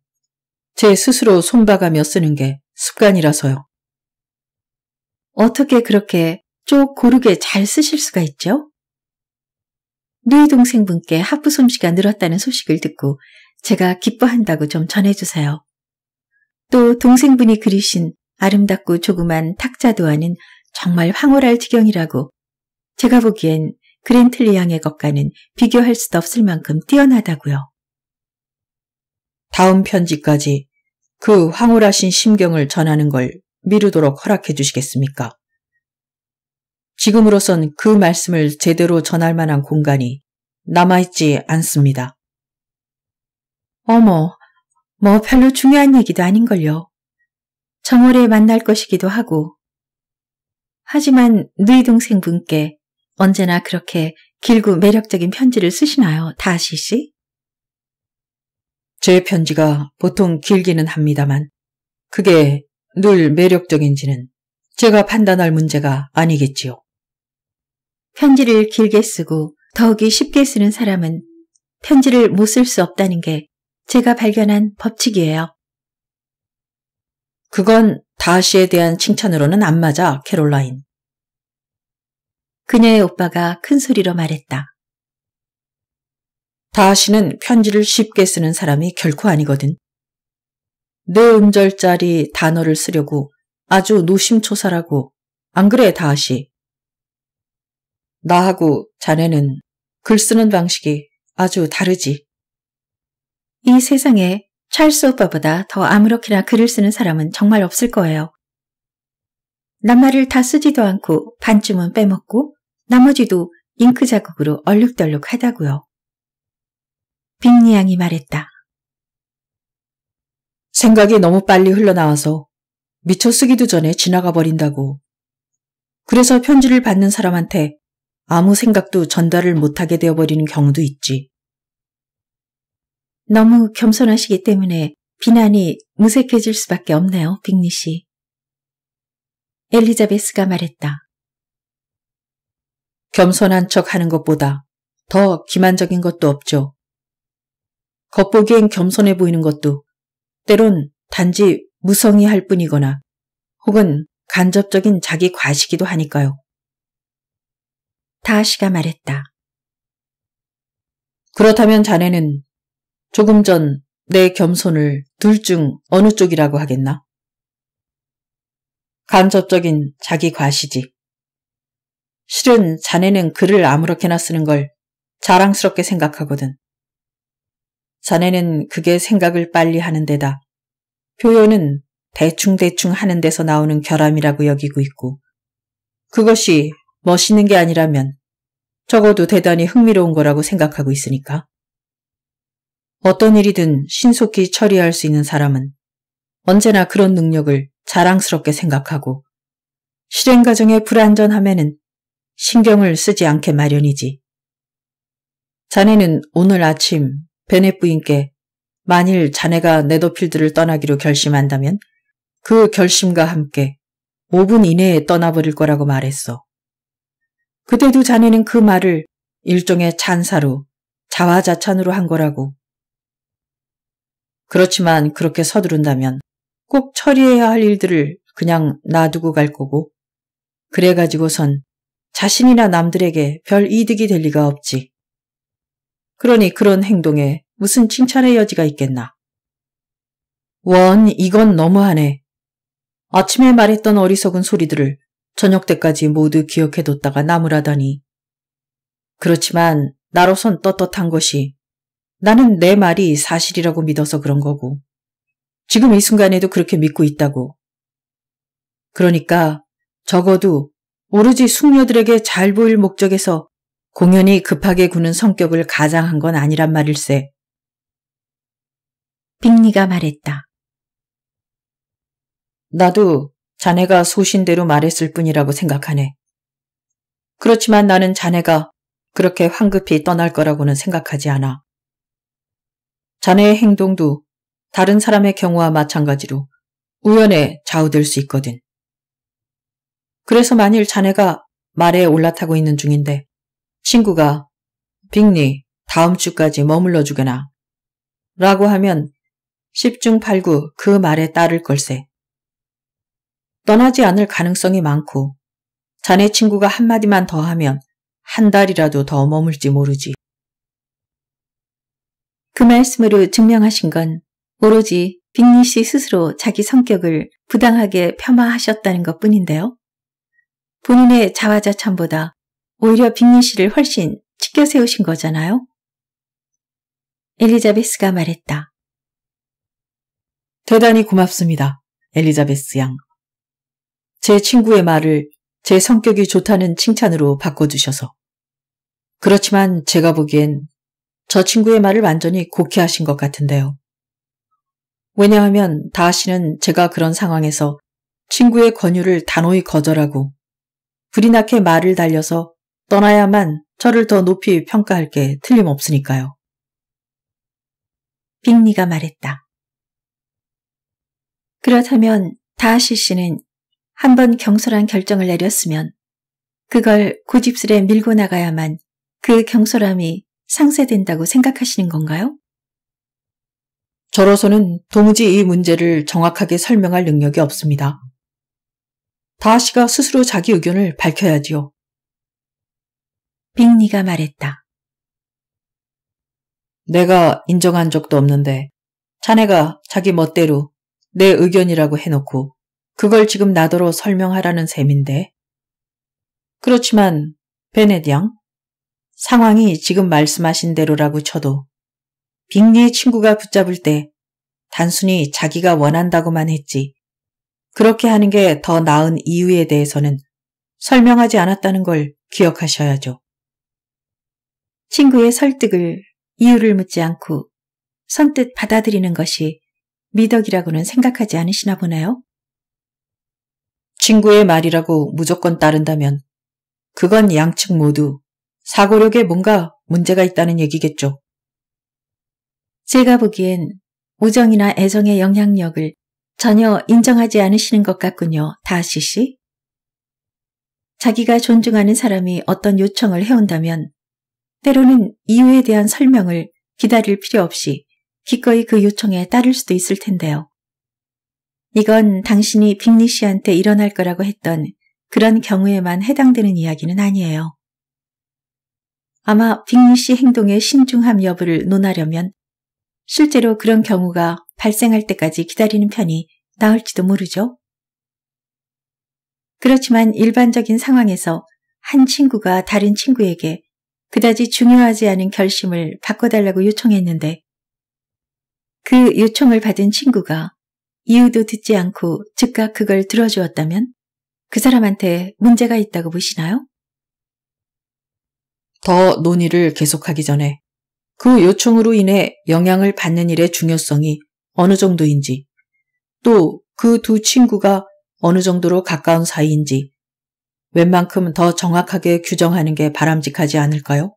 제 스스로 손봐가며 쓰는 게 습관이라서요. 어떻게 그렇게 쪽 고르게 잘 쓰실 수가 있죠? 누이 네 동생분께 하프 솜씨가 늘었다는 소식을 듣고 제가 기뻐한다고 좀 전해주세요. 또 동생분이 그리신 아름답고 조그만 탁자 도안은 정말 황홀할 지경이라고 제가 보기엔 그랜틀리 양의 것과는 비교할 수도 없을 만큼 뛰어나다고요. 다음 편지까지 그 황홀하신 심경을 전하는 걸 미루도록 허락해 주시겠습니까? 지금으로선 그 말씀을 제대로 전할 만한 공간이 남아있지 않습니다. 어머, 뭐 별로 중요한 얘기도 아닌걸요. 정월에 만날 것이기도 하고. 하지만 누이 네 동생분께 언제나 그렇게 길고 매력적인 편지를 쓰시나요, 다시 씨? 제 편지가 보통 길기는 합니다만 그게 늘 매력적인지는 제가 판단할 문제가 아니겠지요. 편지를 길게 쓰고 더욱이 쉽게 쓰는 사람은 편지를 못 쓸 수 없다는 게 제가 발견한 법칙이에요. 그건 다시에 대한 칭찬으로는 안 맞아, 캐롤라인. 그녀의 오빠가 큰 소리로 말했다. 다시는 편지를 쉽게 쓰는 사람이 결코 아니거든. 네 음절짜리 단어를 쓰려고 아주 노심초사라고. 안 그래, 다시. 나하고 자네는 글 쓰는 방식이 아주 다르지. 이 세상에 찰스 오빠보다 더 아무렇게나 글을 쓰는 사람은 정말 없을 거예요. 낱말을 다 쓰지도 않고 반쯤은 빼먹고 나머지도 잉크 자국으로 얼룩덜룩 하다고요. 빅리양이 말했다. 생각이 너무 빨리 흘러나와서 미처 쓰기도 전에 지나가 버린다고. 그래서 편지를 받는 사람한테 아무 생각도 전달을 못하게 되어버리는 경우도 있지. 너무 겸손하시기 때문에 비난이 무색해질 수밖에 없네요, 빅리 씨. 엘리자베스가 말했다. 겸손한 척 하는 것보다 더 기만적인 것도 없죠. 겉보기엔 겸손해 보이는 것도 때론 단지 무성의 할 뿐이거나 혹은 간접적인 자기 과시기도 하니까요. 다하시가 말했다. 그렇다면 자네는 조금 전 내 겸손을 둘 중 어느 쪽이라고 하겠나? 간접적인 자기 과시지. 실은 자네는 글을 아무렇게나 쓰는 걸 자랑스럽게 생각하거든. 자네는 그게 생각을 빨리 하는 데다. 표현은 대충대충 하는 데서 나오는 결함이라고 여기고 있고 그것이 멋있는 게 아니라면 적어도 대단히 흥미로운 거라고 생각하고 있으니까. 어떤 일이든 신속히 처리할 수 있는 사람은 언제나 그런 능력을 자랑스럽게 생각하고 실행 과정의 불안전함에는 신경을 쓰지 않게 마련이지. 자네는 오늘 아침 베넷 부인께 만일 자네가 네더필드를 떠나기로 결심한다면 그 결심과 함께 5분 이내에 떠나버릴 거라고 말했어. 그때도 자네는 그 말을 일종의 찬사로 자화자찬으로 한 거라고. 그렇지만 그렇게 서두른다면 꼭 처리해야 할 일들을 그냥 놔두고 갈 거고 그래가지고선 자신이나 남들에게 별 이득이 될 리가 없지. 그러니 그런 행동에 무슨 칭찬의 여지가 있겠나. 원, 이건 너무하네. 아침에 말했던 어리석은 소리들을 저녁 때까지 모두 기억해뒀다가 나무라다니. 그렇지만 나로선 떳떳한 것이 나는 내 말이 사실이라고 믿어서 그런 거고 지금 이 순간에도 그렇게 믿고 있다고. 그러니까 적어도 오로지 숙녀들에게 잘 보일 목적에서 공연이 급하게 구는 성격을 가장한 건 아니란 말일세. 빅리가 말했다. 나도 자네가 소신대로 말했을 뿐이라고 생각하네. 그렇지만 나는 자네가 그렇게 황급히 떠날 거라고는 생각하지 않아. 자네의 행동도 다른 사람의 경우와 마찬가지로 우연에 좌우될 수 있거든. 그래서 만일 자네가 말에 올라타고 있는 중인데 친구가 빅리 다음 주까지 머물러 주거나 라고 하면 10중 8구 그 말에 따를 걸세. 떠나지 않을 가능성이 많고 자네 친구가 한마디만 더 하면 한 달이라도 더 머물지 모르지. 그 말씀으로 증명하신 건 오로지 빅리 씨 스스로 자기 성격을 부당하게 폄하하셨다는 것 뿐인데요. 본인의 자화자찬보다 오히려 빅리 씨를 훨씬 치켜 세우신 거잖아요? 엘리자베스가 말했다. 대단히 고맙습니다, 엘리자베스 양. 제 친구의 말을 제 성격이 좋다는 칭찬으로 바꿔주셔서. 그렇지만 제가 보기엔 저 친구의 말을 완전히 곡해하신 것 같은데요. 왜냐하면 다하 시는 제가 그런 상황에서 친구의 권유를 단호히 거절하고 불이 나게 말을 달려서 떠나야만 저를 더 높이 평가할 게 틀림없으니까요. 빅리가 말했다. 그렇다면 다하시 씨는 한 번 경솔한 결정을 내렸으면 그걸 고집스레 밀고 나가야만 그 경솔함이 상쇄된다고 생각하시는 건가요? 저로서는 도무지 이 문제를 정확하게 설명할 능력이 없습니다. 다하시가 스스로 자기 의견을 밝혀야지요. 빅니가 말했다. 내가 인정한 적도 없는데 자네가 자기 멋대로 내 의견이라고 해놓고 그걸 지금 나더러 설명하라는 셈인데. 그렇지만 베네디 양, 상황이 지금 말씀하신 대로라고 쳐도 빅니의 친구가 붙잡을 때 단순히 자기가 원한다고만 했지 그렇게 하는 게 더 나은 이유에 대해서는 설명하지 않았다는 걸 기억하셔야죠. 친구의 설득을 이유를 묻지 않고 선뜻 받아들이는 것이 미덕이라고는 생각하지 않으시나 보나요? 친구의 말이라고 무조건 따른다면 그건 양측 모두 사고력에 뭔가 문제가 있다는 얘기겠죠. 제가 보기엔 우정이나 애정의 영향력을 전혀 인정하지 않으시는 것 같군요, 다시 씨. 자기가 존중하는 사람이 어떤 요청을 해온다면 때로는 이유에 대한 설명을 기다릴 필요 없이 기꺼이 그 요청에 따를 수도 있을 텐데요. 이건 당신이 빅리 씨한테 일어날 거라고 했던 그런 경우에만 해당되는 이야기는 아니에요. 아마 빅리 씨 행동의 신중함 여부를 논하려면 실제로 그런 경우가 발생할 때까지 기다리는 편이 나을지도 모르죠. 그렇지만 일반적인 상황에서 한 친구가 다른 친구에게 그다지 중요하지 않은 결심을 바꿔달라고 요청했는데 그 요청을 받은 친구가 이유도 듣지 않고 즉각 그걸 들어주었다면 그 사람한테 문제가 있다고 보시나요? 더 논의를 계속하기 전에 그 요청으로 인해 영향을 받는 일의 중요성이 어느 정도인지 또 그 두 친구가 어느 정도로 가까운 사이인지 웬만큼 더 정확하게 규정하는 게 바람직하지 않을까요?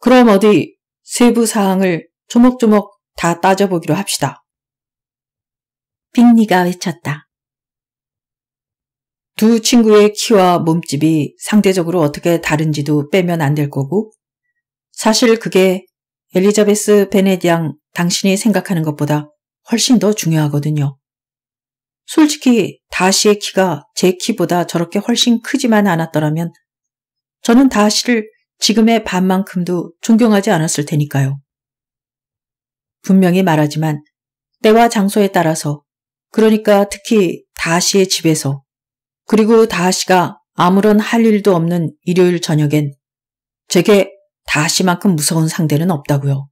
그럼 어디 세부 사항을 조목조목 다 따져보기로 합시다. 빅리가 외쳤다. 두 친구의 키와 몸집이 상대적으로 어떻게 다른지도 빼면 안 될 거고, 사실 그게 엘리자베스 베네디앙 당신이 생각하는 것보다 훨씬 더 중요하거든요. 솔직히 다시의 키가 제 키보다 저렇게 훨씬 크지만 않았더라면 저는 다시를 지금의 반만큼도 존경하지 않았을 테니까요. 분명히 말하지만 때와 장소에 따라서 그러니까 특히 다시의 집에서 그리고 다시가 아무런 할 일도 없는 일요일 저녁엔 제게 다시만큼 무서운 상대는 없다고요.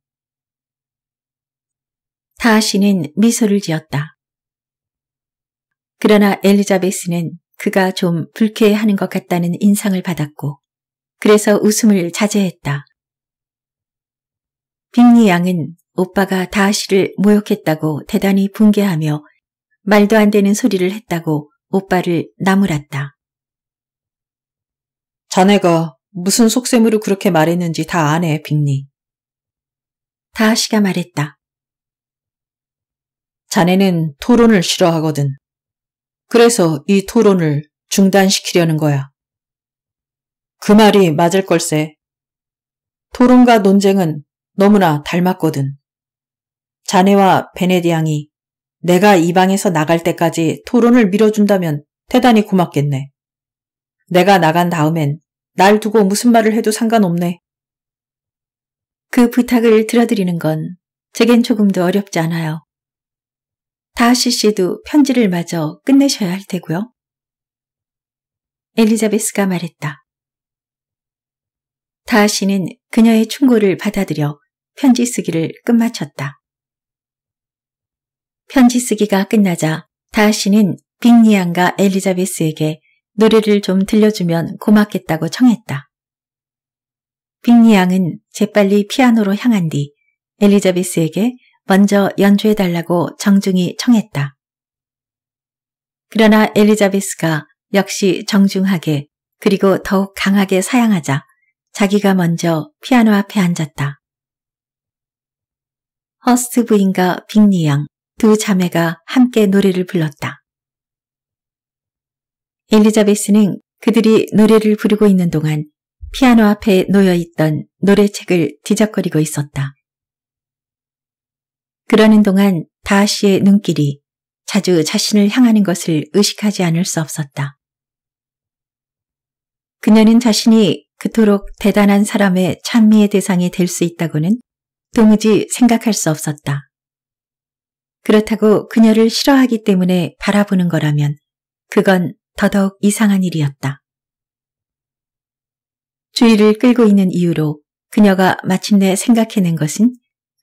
다시는 미소를 지었다. 그러나 엘리자베스는 그가 좀 불쾌해하는 것 같다는 인상을 받았고 그래서 웃음을 자제했다. 빅리 양은 오빠가 다시를 모욕했다고 대단히 붕괴하며 말도 안 되는 소리를 했다고 오빠를 나무랐다. 자네가 무슨 속셈으로 그렇게 말했는지 다 아네, 빅리. 다하씨가 말했다. 자네는 토론을 싫어하거든. 그래서 이 토론을 중단시키려는 거야. 그 말이 맞을 걸세. 토론과 논쟁은 너무나 닮았거든. 자네와 베네디앙이 내가 이 방에서 나갈 때까지 토론을 밀어준다면 대단히 고맙겠네. 내가 나간 다음엔 날 두고 무슨 말을 해도 상관없네. 그 부탁을 들어드리는 건 제겐 조금도 어렵지 않아요. 다하시 씨도 편지를 마저 끝내셔야 할 테고요. 엘리자베스가 말했다. 다하시는 그녀의 충고를 받아들여 편지 쓰기를 끝마쳤다. 편지 쓰기가 끝나자 다하시는 빅니안과 엘리자베스에게 노래를 좀 들려주면 고맙겠다고 청했다. 빅니앙은 재빨리 피아노로 향한 뒤 엘리자베스에게 먼저 연주해달라고 정중히 청했다. 그러나 엘리자베스가 역시 정중하게 그리고 더욱 강하게 사양하자 자기가 먼저 피아노 앞에 앉았다. 허스트 부인과 빅리 양두 자매가 함께 노래를 불렀다. 엘리자베스는 그들이 노래를 부르고 있는 동안 피아노 앞에 놓여 있던 노래책을 뒤적거리고 있었다. 그러는 동안 다하 시의 눈길이 자주 자신을 향하는 것을 의식하지 않을 수 없었다. 그녀는 자신이 그토록 대단한 사람의 찬미의 대상이 될 수 있다고는 도무지 생각할 수 없었다. 그렇다고 그녀를 싫어하기 때문에 바라보는 거라면 그건 더더욱 이상한 일이었다. 주의를 끌고 있는 이유로 그녀가 마침내 생각해낸 것은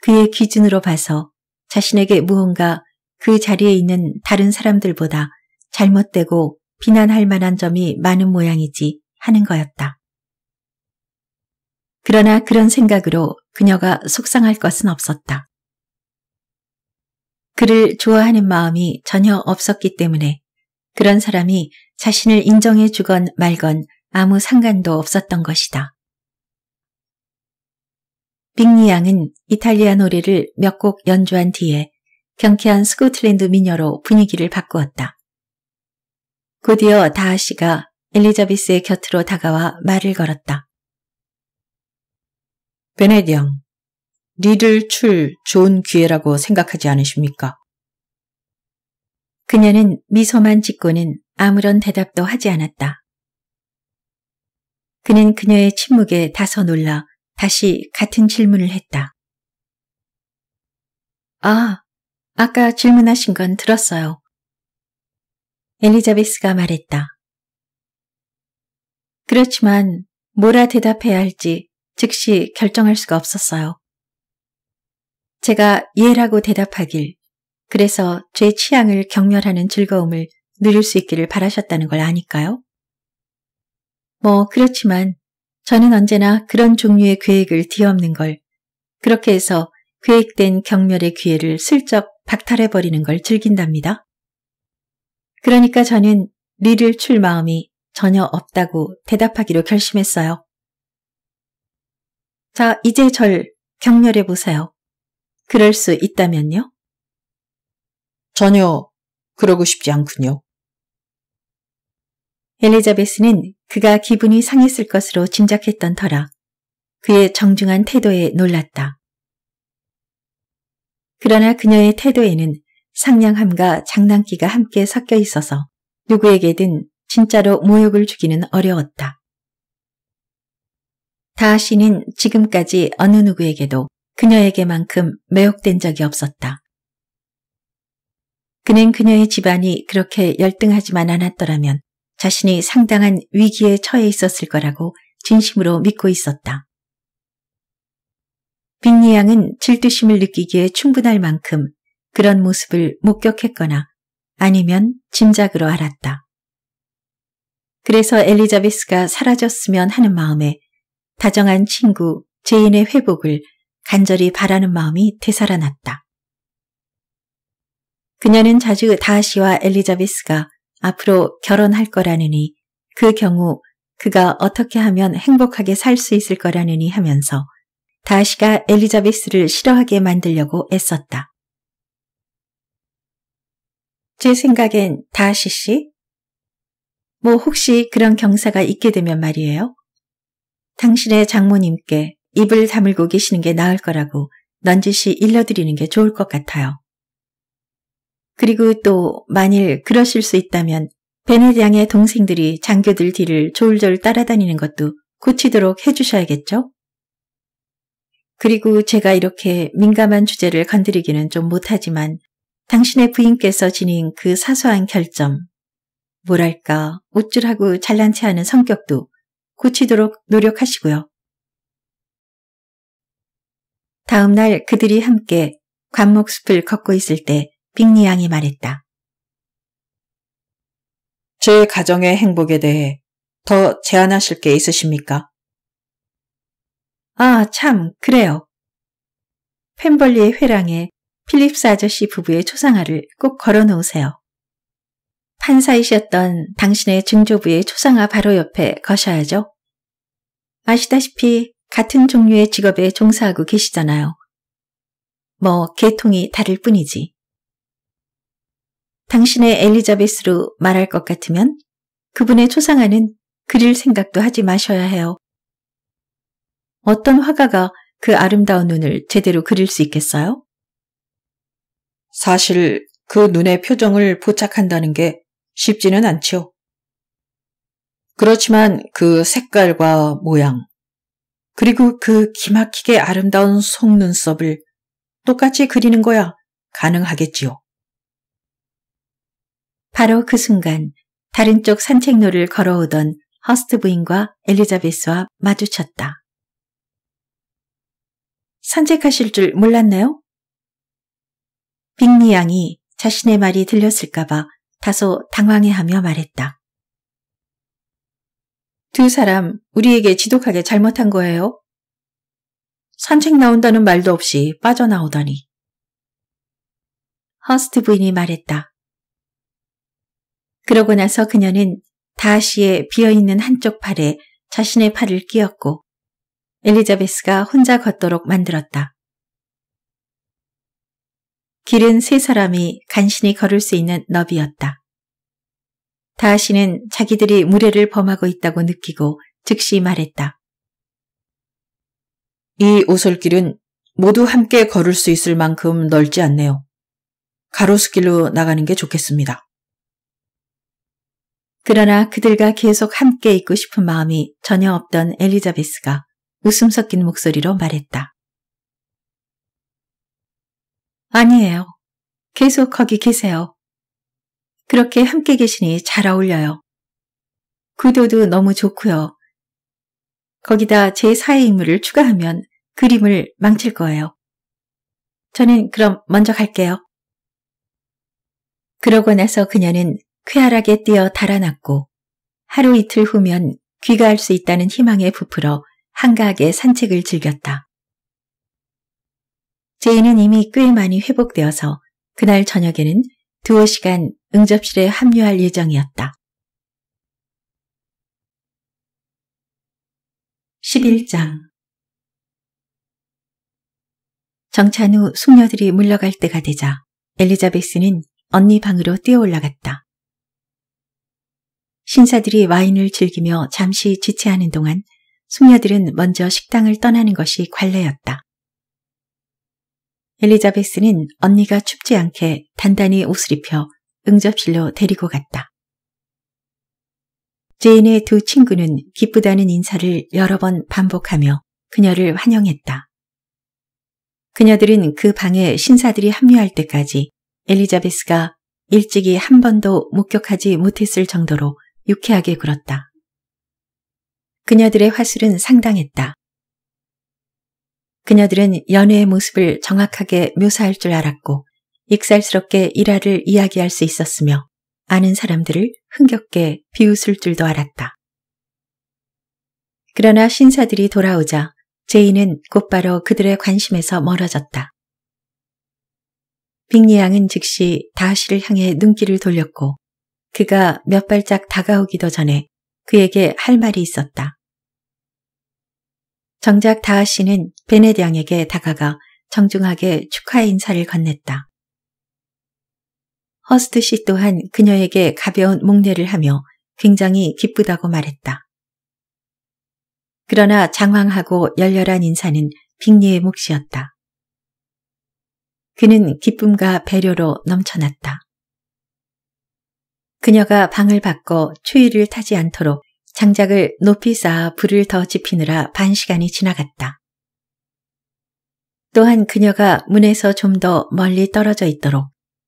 그의 기준으로 봐서 자신에게 무언가 그 자리에 있는 다른 사람들보다 잘못되고 비난할 만한 점이 많은 모양이지 하는 거였다. 그러나 그런 생각으로 그녀가 속상할 것은 없었다. 그를 좋아하는 마음이 전혀 없었기 때문에 그런 사람이 자신을 인정해 주건 말건 아무 상관도 없었던 것이다. 빅니 양은 이탈리아 노래를 몇 곡 연주한 뒤에 경쾌한 스코틀랜드 미녀로 분위기를 바꾸었다. 곧이어 다하 씨가 엘리자베스의 곁으로 다가와 말을 걸었다. 베네디 양, 리를 출 좋은 기회라고 생각하지 않으십니까? 그녀는 미소만 짓고는 아무런 대답도 하지 않았다. 그는 그녀의 침묵에 다소 놀라 다시 같은 질문을 했다. 아, 아까 질문하신 건 들었어요. 엘리자베스가 말했다. 그렇지만 뭐라 대답해야 할지 즉시 결정할 수가 없었어요. 제가 예라고 대답하길, 그래서 제 취향을 격렬하는 즐거움을 누릴 수 있기를 바라셨다는 걸 아니까요? 뭐, 그렇지만 저는 언제나 그런 종류의 계획을 뒤엎는 걸, 그렇게 해서 계획된 경멸의 기회를 슬쩍 박탈해버리는 걸 즐긴답니다. 그러니까 저는 리를 출 마음이 전혀 없다고 대답하기로 결심했어요. 자, 이제 절 경멸해 보세요. 그럴 수 있다면요? 전혀 그러고 싶지 않군요. 엘리자베스는 그가 기분이 상했을 것으로 짐작했던 터라 그의 정중한 태도에 놀랐다. 그러나 그녀의 태도에는 상냥함과 장난기가 함께 섞여 있어서 누구에게든 진짜로 모욕을 주기는 어려웠다. 다하시는 지금까지 어느 누구에게도 그녀에게만큼 매혹된 적이 없었다. 그는 그녀의 집안이 그렇게 열등하지만 않았더라면 자신이 상당한 위기에 처해 있었을 거라고 진심으로 믿고 있었다. 빈니 양은 질투심을 느끼기에 충분할 만큼 그런 모습을 목격했거나 아니면 짐작으로 알았다. 그래서 엘리자베스가 사라졌으면 하는 마음에 다정한 친구 제인의 회복을 간절히 바라는 마음이 되살아났다. 그녀는 자주 다하시와 엘리자베스가 앞으로 결혼할 거라느니 그 경우 그가 어떻게 하면 행복하게 살 수 있을 거라느니 하면서 다시가 엘리자베스를 싫어하게 만들려고 애썼다. 제 생각엔 다시 씨? 뭐 혹시 그런 경사가 있게 되면 말이에요? 당신의 장모님께 입을 다물고 계시는 게 나을 거라고 넌지시 일러드리는 게 좋을 것 같아요. 그리고 또 만일 그러실 수 있다면 베네디앙의 동생들이 장교들 뒤를 졸졸 따라다니는 것도 고치도록 해주셔야겠죠? 그리고 제가 이렇게 민감한 주제를 건드리기는 좀 못하지만 당신의 부인께서 지닌 그 사소한 결점, 뭐랄까 우쭐하고 잘난 체 하는 성격도 고치도록 노력하시고요. 다음날 그들이 함께 관목숲을 걷고 있을 때 빅리 양이 말했다. 제 가정의 행복에 대해 더 제안하실 게 있으십니까? 아, 참, 그래요. 펜벌리의 회랑에 필립스 아저씨 부부의 초상화를 꼭 걸어 놓으세요. 판사이셨던 당신의 증조부의 초상화 바로 옆에 거셔야죠. 아시다시피 같은 종류의 직업에 종사하고 계시잖아요. 뭐, 계통이 다를 뿐이지. 당신의 엘리자베스로 말할 것 같으면 그분의 초상화는 그릴 생각도 하지 마셔야 해요. 어떤 화가가 그 아름다운 눈을 제대로 그릴 수 있겠어요? 사실 그 눈의 표정을 포착한다는 게 쉽지는 않지요. 그렇지만 그 색깔과 모양, 그리고 그 기막히게 아름다운 속눈썹을 똑같이 그리는 거야 가능하겠지요. 바로 그 순간 다른 쪽 산책로를 걸어오던 허스트 부인과 엘리자베스와 마주쳤다. 산책하실 줄 몰랐나요? 빅리 양이 자신의 말이 들렸을까봐 다소 당황해하며 말했다. 두 사람 우리에게 지독하게 잘못한 거예요. 산책 나온다는 말도 없이 빠져나오더니. 허스트 부인이 말했다. 그러고 나서 그녀는 다시의 비어있는 한쪽 팔에 자신의 팔을 끼었고 엘리자베스가 혼자 걷도록 만들었다. 길은 세 사람이 간신히 걸을 수 있는 너비였다. 다시는 자기들이 무례를 범하고 있다고 느끼고 즉시 말했다. 이 오솔길은 모두 함께 걸을 수 있을 만큼 넓지 않네요. 가로수길로 나가는 게 좋겠습니다. 그러나 그들과 계속 함께 있고 싶은 마음이 전혀 없던 엘리자베스가 웃음 섞인 목소리로 말했다. 아니에요. 계속 거기 계세요. 그렇게 함께 계시니 잘 어울려요. 구도도 너무 좋고요. 거기다 제 4의 인물을 추가하면 그림을 망칠 거예요. 저는 그럼 먼저 갈게요. 그러고 나서 그녀는 쾌활하게 뛰어 달아났고 하루 이틀 후면 귀가할 수 있다는 희망에 부풀어 한가하게 산책을 즐겼다. 제인은 이미 꽤 많이 회복되어서 그날 저녁에는 두어 시간 응접실에 합류할 예정이었다. 11장 정찬 후 숙녀들이 물러갈 때가 되자 엘리자베스는 언니 방으로 뛰어올라갔다. 신사들이 와인을 즐기며 잠시 지체하는 동안 숙녀들은 먼저 식당을 떠나는 것이 관례였다. 엘리자베스는 언니가 춥지 않게 단단히 옷을 입혀 응접실로 데리고 갔다. 제인의 두 친구는 기쁘다는 인사를 여러 번 반복하며 그녀를 환영했다. 그녀들은 그 방에 신사들이 합류할 때까지 엘리자베스가 일찍이 한 번도 목격하지 못했을 정도로 유쾌하게 굴었다. 그녀들의 화술은 상당했다. 그녀들은 연애의 모습을 정확하게 묘사할 줄 알았고 익살스럽게 일화를 이야기할 수 있었으며 아는 사람들을 흥겹게 비웃을 줄도 알았다. 그러나 신사들이 돌아오자 제인은 곧바로 그들의 관심에서 멀어졌다. 빅리양은 즉시 다시를 향해 눈길을 돌렸고 그가 몇 발짝 다가오기도 전에 그에게 할 말이 있었다. 정작 다하 씨는 베넷 양에게 다가가 정중하게 축하 의 인사를 건넸다. 허스트 씨 또한 그녀에게 가벼운 목례를 하며 굉장히 기쁘다고 말했다. 그러나 장황하고 열렬한 인사는 빅리의 몫이었다. 그는 기쁨과 배려로 넘쳐났다. 그녀가 방을 바꿔 추위를 타지 않도록 장작을 높이 쌓아 불을 더 지피느라 반 시간이 지나갔다. 또한 그녀가 문에서 좀 더 멀리 떨어져 있도록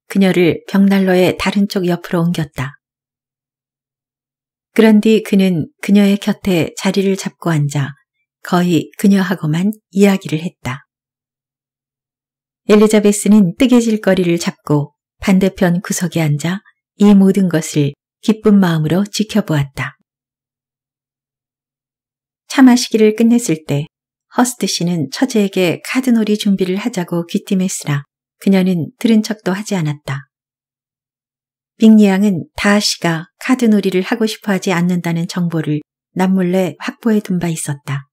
그녀를 벽난로의 다른 쪽 옆으로 옮겼다. 그런 뒤 그는 그녀의 곁에 자리를 잡고 앉아 거의 그녀하고만 이야기를 했다. 엘리자베스는 뜨개질 거리를 잡고 반대편 구석에 앉아 이 모든 것을 기쁜 마음으로 지켜보았다. 차 마시기를 끝냈을 때 허스트 씨는 처제에게 카드놀이 준비를 하자고 귀띔했으나 그녀는 들은 척도 하지 않았다. 빅리양은 다하 씨가 카드놀이를 하고 싶어 하지 않는다는 정보를 남몰래 확보해 둔 바 있었다.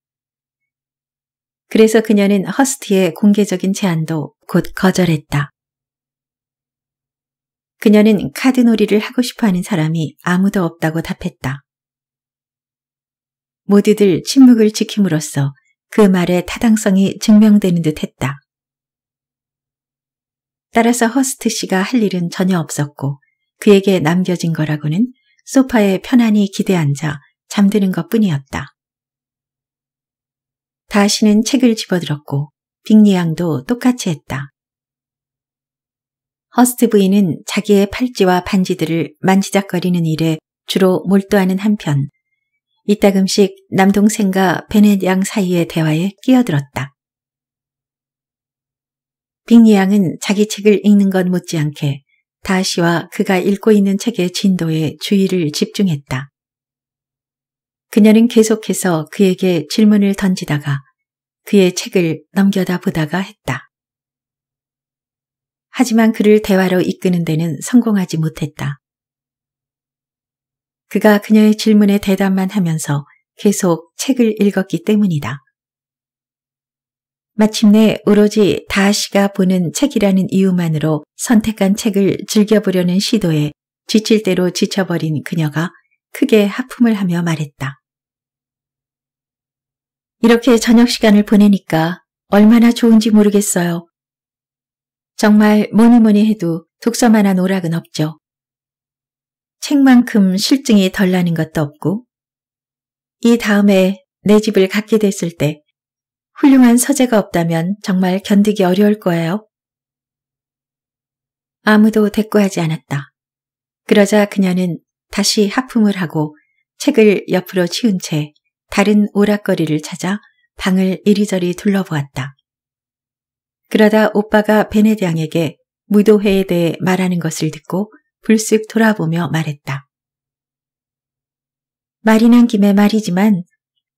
그래서 그녀는 허스트의 공개적인 제안도 곧 거절했다. 그녀는 카드놀이를 하고 싶어하는 사람이 아무도 없다고 답했다. 모두들 침묵을 지킴으로써 그 말의 타당성이 증명되는 듯 했다. 따라서 허스트 씨가 할 일은 전혀 없었고 그에게 남겨진 거라고는 소파에 편안히 기대앉아 잠드는 것 뿐이었다. 다시는 책을 집어들었고 빅리양도 똑같이 했다. 허스트 부인은 자기의 팔찌와 반지들을 만지작거리는 일에 주로 몰두하는 한편 이따금씩 남동생과 베넷 양 사이의 대화에 끼어들었다. 빅리 양은 자기 책을 읽는 것 못지않게 다시와 그가 읽고 있는 책의 진도에 주의를 집중했다. 그녀는 계속해서 그에게 질문을 던지다가 그의 책을 넘겨다 보다가 했다. 하지만 그를 대화로 이끄는 데는 성공하지 못했다. 그가 그녀의 질문에 대답만 하면서 계속 책을 읽었기 때문이다. 마침내 오로지 다씨가 보는 책이라는 이유만으로 선택한 책을 즐겨보려는 시도에 지칠 대로 지쳐버린 그녀가 크게 하품을 하며 말했다. 이렇게 저녁 시간을 보내니까 얼마나 좋은지 모르겠어요. 정말 뭐니 뭐니 해도 독서만한 오락은 없죠. 책만큼 실증이 덜 나는 것도 없고, 이 다음에 내 집을 갖게 됐을 때 훌륭한 서재가 없다면 정말 견디기 어려울 거예요. 아무도 대꾸하지 않았다. 그러자 그녀는 다시 하품을 하고 책을 옆으로 치운 채 다른 오락거리를 찾아 방을 이리저리 둘러보았다. 그러다 오빠가 베네디앙에게 무도회에 대해 말하는 것을 듣고 불쑥 돌아보며 말했다. 말이 난 김에 말이지만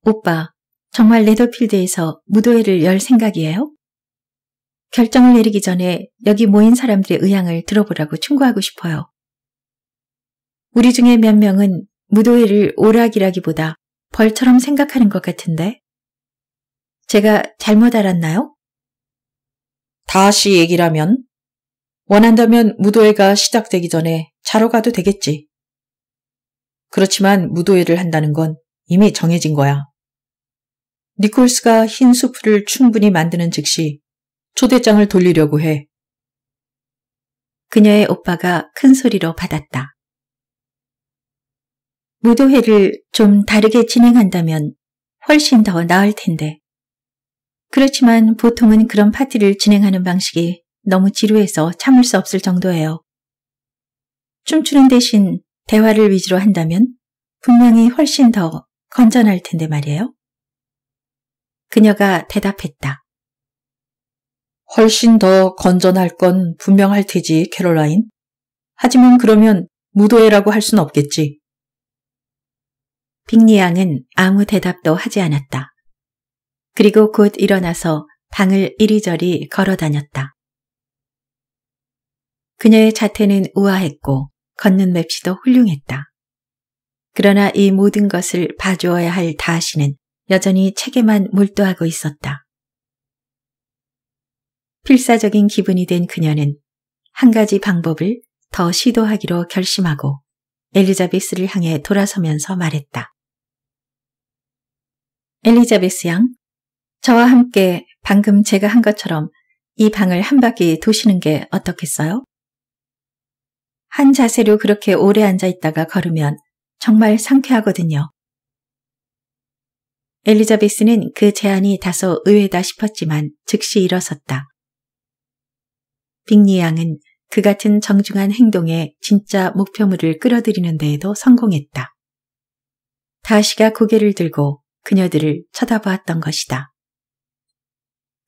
오빠 정말 레더필드에서 무도회를 열 생각이에요? 결정을 내리기 전에 여기 모인 사람들의 의향을 들어보라고 충고하고 싶어요. 우리 중에 몇 명은 무도회를 오락이라기보다 벌처럼 생각하는 것 같은데 제가 잘못 알았나요? 다시 얘기라면? 원한다면 무도회가 시작되기 전에 자러 가도 되겠지. 그렇지만 무도회를 한다는 건 이미 정해진 거야. 니콜스가 흰 수프를 충분히 만드는 즉시 초대장을 돌리려고 해. 그녀의 오빠가 큰 소리로 받았다. 무도회를 좀 다르게 진행한다면 훨씬 더 나을 텐데. 그렇지만 보통은 그런 파티를 진행하는 방식이 너무 지루해서 참을 수 없을 정도예요. 춤추는 대신 대화를 위주로 한다면 분명히 훨씬 더 건전할 텐데 말이에요. 그녀가 대답했다. 훨씬 더 건전할 건 분명할 테지, 캐롤라인. 하지만 그러면 무도회라고 할 순 없겠지. 빅리양은 아무 대답도 하지 않았다. 그리고 곧 일어나서 방을 이리저리 걸어 다녔다. 그녀의 자태는 우아했고 걷는 맵시도 훌륭했다. 그러나 이 모든 것을 봐주어야 할 다시는 여전히 책에만 몰두하고 있었다. 필사적인 기분이 된 그녀는 한 가지 방법을 더 시도하기로 결심하고 엘리자베스를 향해 돌아서면서 말했다. 엘리자베스 양, 저와 함께 방금 제가 한 것처럼 이 방을 한 바퀴 도시는 게 어떻겠어요? 한 자세로 그렇게 오래 앉아 있다가 걸으면 정말 상쾌하거든요. 엘리자베스는 그 제안이 다소 의외다 싶었지만 즉시 일어섰다. 빅리 양은 그 같은 정중한 행동에 진짜 목표물을 끌어들이는 데에도 성공했다. 다시가 고개를 들고 그녀들을 쳐다보았던 것이다.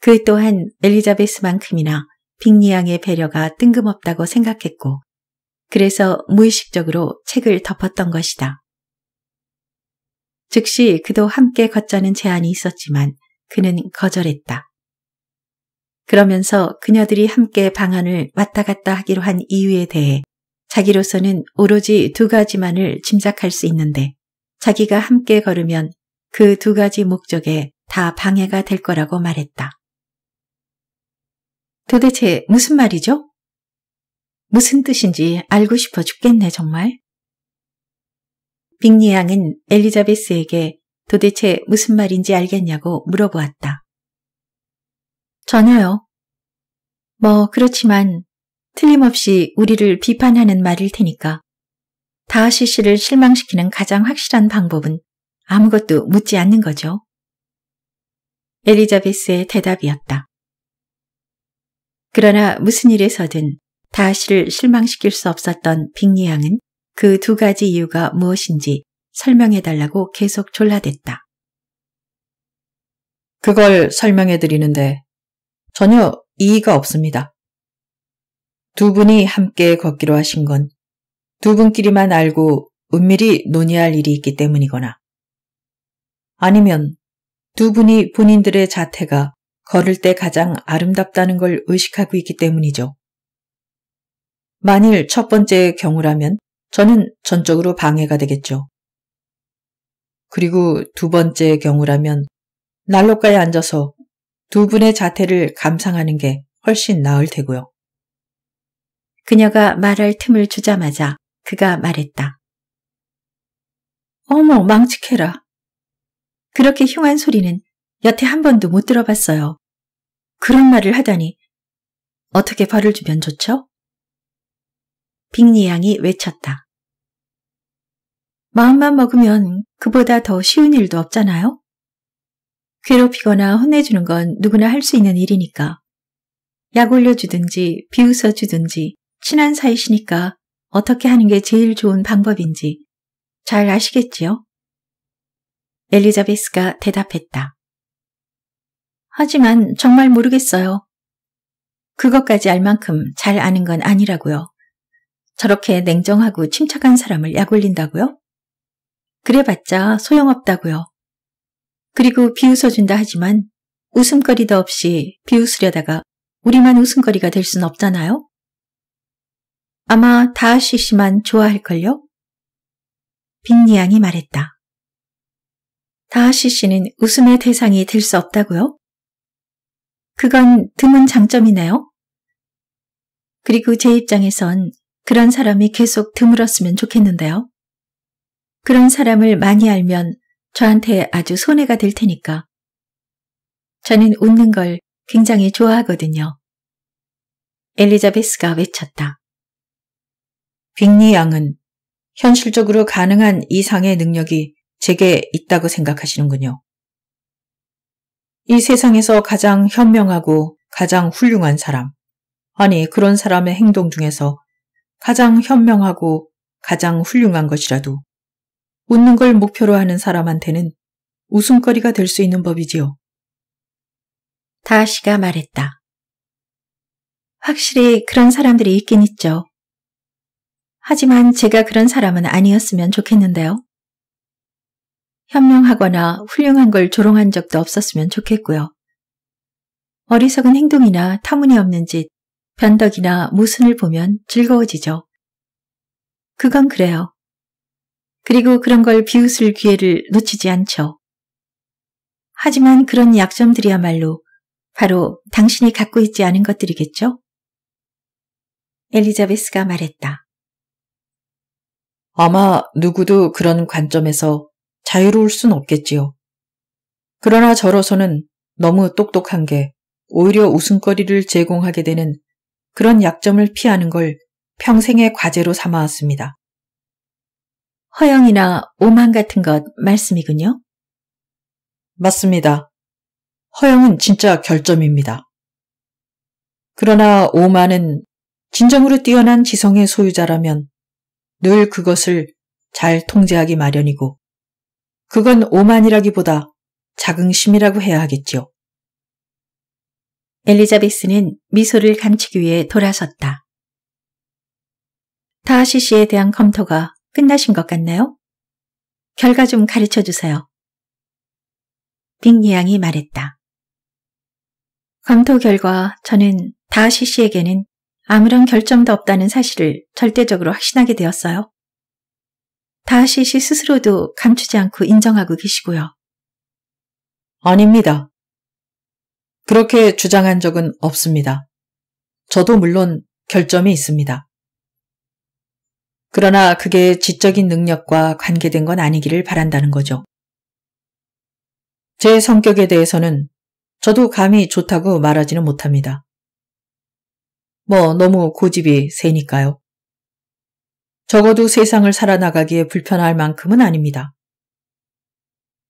그 또한 엘리자베스만큼이나 빅리양의 배려가 뜬금없다고 생각했고 그래서 무의식적으로 책을 덮었던 것이다. 즉시 그도 함께 걷자는 제안이 있었지만 그는 거절했다. 그러면서 그녀들이 함께 방안을 왔다 갔다 하기로 한 이유에 대해 자기로서는 오로지 두 가지만을 짐작할 수 있는데 자기가 함께 걸으면 그 두 가지 목적에 다 방해가 될 거라고 말했다. 도대체 무슨 말이죠? 무슨 뜻인지 알고 싶어 죽겠네 정말. 빅리 양은 엘리자베스에게 도대체 무슨 말인지 알겠냐고 물어보았다. 전혀요. 뭐 그렇지만 틀림없이 우리를 비판하는 말일 테니까 다하시 씨를 실망시키는 가장 확실한 방법은 아무것도 묻지 않는 거죠. 엘리자베스의 대답이었다. 그러나 무슨 일에서든 다시를 실망시킬 수 없었던 빅리양은 그 두 가지 이유가 무엇인지 설명해달라고 계속 졸라댔다. 그걸 설명해드리는데 전혀 이의가 없습니다. 두 분이 함께 걷기로 하신 건 두 분끼리만 알고 은밀히 논의할 일이 있기 때문이거나 아니면 두 분이 본인들의 자태가 걸을 때 가장 아름답다는 걸 의식하고 있기 때문이죠. 만일 첫 번째 경우라면 저는 전적으로 방해가 되겠죠. 그리고 두 번째 경우라면 난로가에 앉아서 두 분의 자태를 감상하는 게 훨씬 나을 테고요. 그녀가 말할 틈을 주자마자 그가 말했다. 어머, 망측해라. 그렇게 흉한 소리는 여태 한 번도 못 들어봤어요. 그런 말을 하다니 어떻게 벌을 주면 좋죠? 빅리 양이 외쳤다. 마음만 먹으면 그보다 더 쉬운 일도 없잖아요? 괴롭히거나 혼내주는 건 누구나 할 수 있는 일이니까. 약 올려주든지 비웃어주든지 친한 사이시니까 어떻게 하는 게 제일 좋은 방법인지 잘 아시겠지요? 엘리자베스가 대답했다. 하지만 정말 모르겠어요. 그것까지 알 만큼 잘 아는 건 아니라고요. 저렇게 냉정하고 침착한 사람을 약올린다고요? 그래봤자 소용없다고요. 그리고 비웃어준다 하지만 웃음거리도 없이 비웃으려다가 우리만 웃음거리가 될 순 없잖아요? 아마 다하씨 씨만 좋아할걸요? 빈니 양이 말했다. 다하씨 씨는 웃음의 대상이 될 수 없다고요? 그건 드문 장점이네요. 그리고 제 입장에선 그런 사람이 계속 드물었으면 좋겠는데요. 그런 사람을 많이 알면 저한테 아주 손해가 될 테니까. 저는 웃는 걸 굉장히 좋아하거든요. 엘리자베스가 외쳤다. 빅리 양은 현실적으로 가능한 이상의 능력이 제게 있다고 생각하시는군요. 이 세상에서 가장 현명하고 가장 훌륭한 사람, 아니 그런 사람의 행동 중에서 가장 현명하고 가장 훌륭한 것이라도 웃는 걸 목표로 하는 사람한테는 웃음거리가 될 수 있는 법이지요. 다시가 말했다. 확실히 그런 사람들이 있긴 있죠. 하지만 제가 그런 사람은 아니었으면 좋겠는데요. 현명하거나 훌륭한 걸 조롱한 적도 없었으면 좋겠고요. 어리석은 행동이나 타무니없는 짓, 변덕이나 모순을 보면 즐거워지죠. 그건 그래요. 그리고 그런 걸 비웃을 기회를 놓치지 않죠. 하지만 그런 약점들이야말로 바로 당신이 갖고 있지 않은 것들이겠죠? 엘리자베스가 말했다. 아마 누구도 그런 관점에서 자유로울 순 없겠지요. 그러나 저로서는 너무 똑똑한 게 오히려 웃음거리를 제공하게 되는 그런 약점을 피하는 걸 평생의 과제로 삼아왔습니다. 허영이나 오만 같은 것 말씀이군요? 맞습니다. 허영은 진짜 결점입니다. 그러나 오만은 진정으로 뛰어난 지성의 소유자라면 늘 그것을 잘 통제하기 마련이고 그건 오만이라기보다 자긍심이라고 해야 하겠지요. 엘리자베스는 미소를 감추기 위해 돌아섰다. 다하시 씨에 대한 검토가 끝나신 것 같나요? 결과 좀 가르쳐 주세요. 빅리양이 말했다. 검토 결과 저는 다하시 씨에게는 아무런 결점도 없다는 사실을 절대적으로 확신하게 되었어요. 다하시 씨 스스로도 감추지 않고 인정하고 계시고요. 아닙니다. 그렇게 주장한 적은 없습니다. 저도 물론 결점이 있습니다. 그러나 그게 지적인 능력과 관계된 건 아니기를 바란다는 거죠. 제 성격에 대해서는 저도 감히 좋다고 말하지는 못합니다. 뭐 너무 고집이 세니까요. 적어도 세상을 살아나가기에 불편할 만큼은 아닙니다.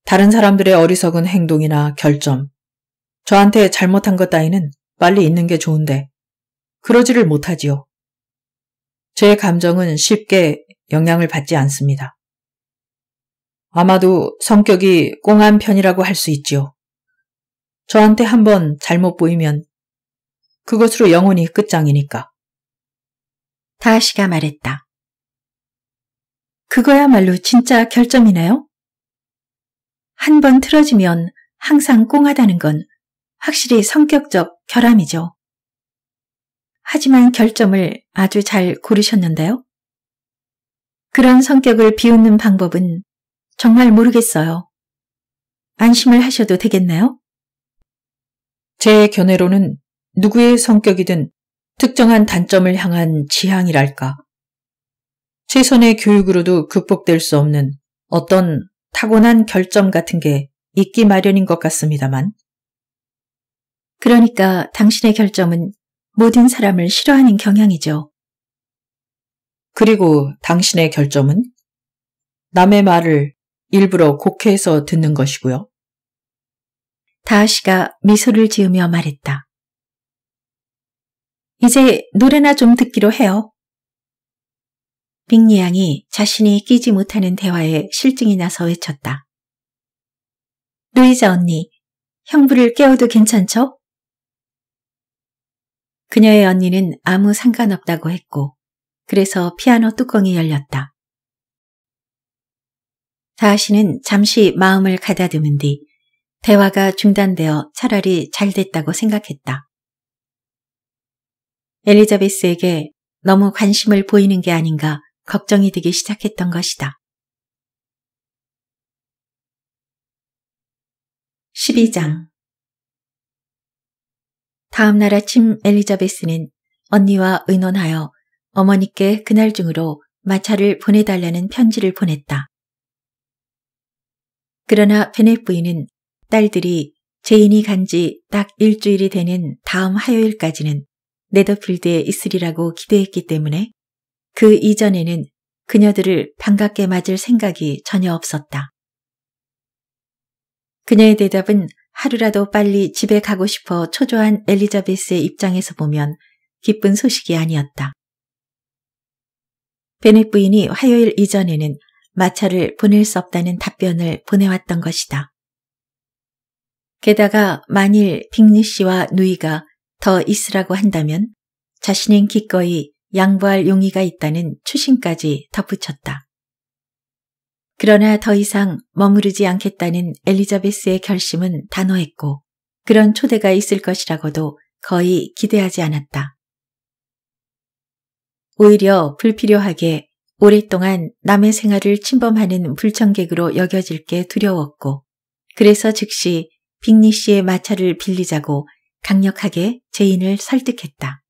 다른 사람들의 어리석은 행동이나 결점, 저한테 잘못한 것 따위는 빨리 잊는 게 좋은데 그러지를 못하지요. 제 감정은 쉽게 영향을 받지 않습니다. 아마도 성격이 꽁한 편이라고 할 수 있지요. 저한테 한번 잘못 보이면 그것으로 영혼이 끝장이니까. 다시가 말했다. 그거야말로 진짜 결점이네요. 한 번 틀어지면 항상 꽁하다는 건 확실히 성격적 결함이죠. 하지만 결점을 아주 잘 고르셨는데요. 그런 성격을 비웃는 방법은 정말 모르겠어요. 안심을 하셔도 되겠나요? 제 견해로는 누구의 성격이든 특정한 단점을 향한 지향이랄까 최선의 교육으로도 극복될 수 없는 어떤 타고난 결점 같은 게 있기 마련인 것 같습니다만. 그러니까 당신의 결점은 모든 사람을 싫어하는 경향이죠. 그리고 당신의 결점은 남의 말을 일부러 곡해해서 듣는 것이고요. 다하 시가 미소를 지으며 말했다. 이제 노래나 좀 듣기로 해요. 빅리양이 자신이 끼지 못하는 대화에 실증이 나서 외쳤다. 루이자 언니, 형부를 깨워도 괜찮죠? 그녀의 언니는 아무 상관없다고 했고 그래서 피아노 뚜껑이 열렸다. 다하시는 잠시 마음을 가다듬은 뒤 대화가 중단되어 차라리 잘 됐다고 생각했다. 엘리자베스에게 너무 관심을 보이는 게 아닌가 걱정이 되기 시작했던 것이다. 12장 다음 날 아침 엘리자베스는 언니와 의논하여 어머니께 그날 중으로 마차를 보내달라는 편지를 보냈다. 그러나 베넷 부인은 딸들이 제인이 간 지 딱 일주일이 되는 다음 화요일까지는 네더필드에 있으리라고 기대했기 때문에 그 이전에는 그녀들을 반갑게 맞을 생각이 전혀 없었다. 그녀의 대답은 하루라도 빨리 집에 가고 싶어 초조한 엘리자베스의 입장에서 보면 기쁜 소식이 아니었다. 베넷 부인이 화요일 이전에는 마차를 보낼 수 없다는 답변을 보내왔던 것이다. 게다가 만일 빅리 씨와 누이가 더 있으라고 한다면 자신은 기꺼이 양보할 용의가 있다는 추신까지 덧붙였다. 그러나 더 이상 머무르지 않겠다는 엘리자베스의 결심은 단호했고 그런 초대가 있을 것이라고도 거의 기대하지 않았다. 오히려 불필요하게 오랫동안 남의 생활을 침범하는 불청객으로 여겨질 게 두려웠고 그래서 즉시 빅리 씨의 마차를 빌리자고 강력하게 제인을 설득했다.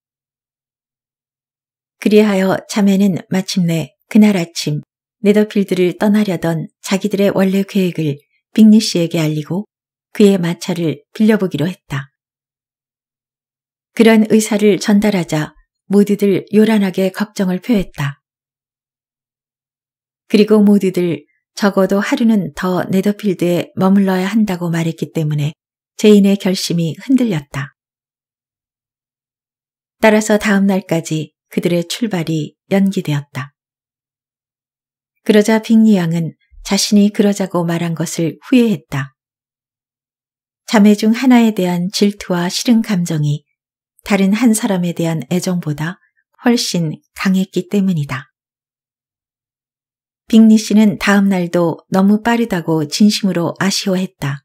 그리하여 자매는 마침내 그날 아침 네더필드를 떠나려던 자기들의 원래 계획을 빅리 씨에게 알리고 그의 마차를 빌려보기로 했다. 그런 의사를 전달하자 모두들 요란하게 걱정을 표했다. 그리고 모두들 적어도 하루는 더 네더필드에 머물러야 한다고 말했기 때문에 제인의 결심이 흔들렸다. 따라서 다음 날까지 그들의 출발이 연기되었다. 그러자 빅리양은 자신이 그러자고 말한 것을 후회했다. 자매 중 하나에 대한 질투와 싫은 감정이 다른 한 사람에 대한 애정보다 훨씬 강했기 때문이다. 빅리 씨는 다음 날도 너무 빠르다고 진심으로 아쉬워했다.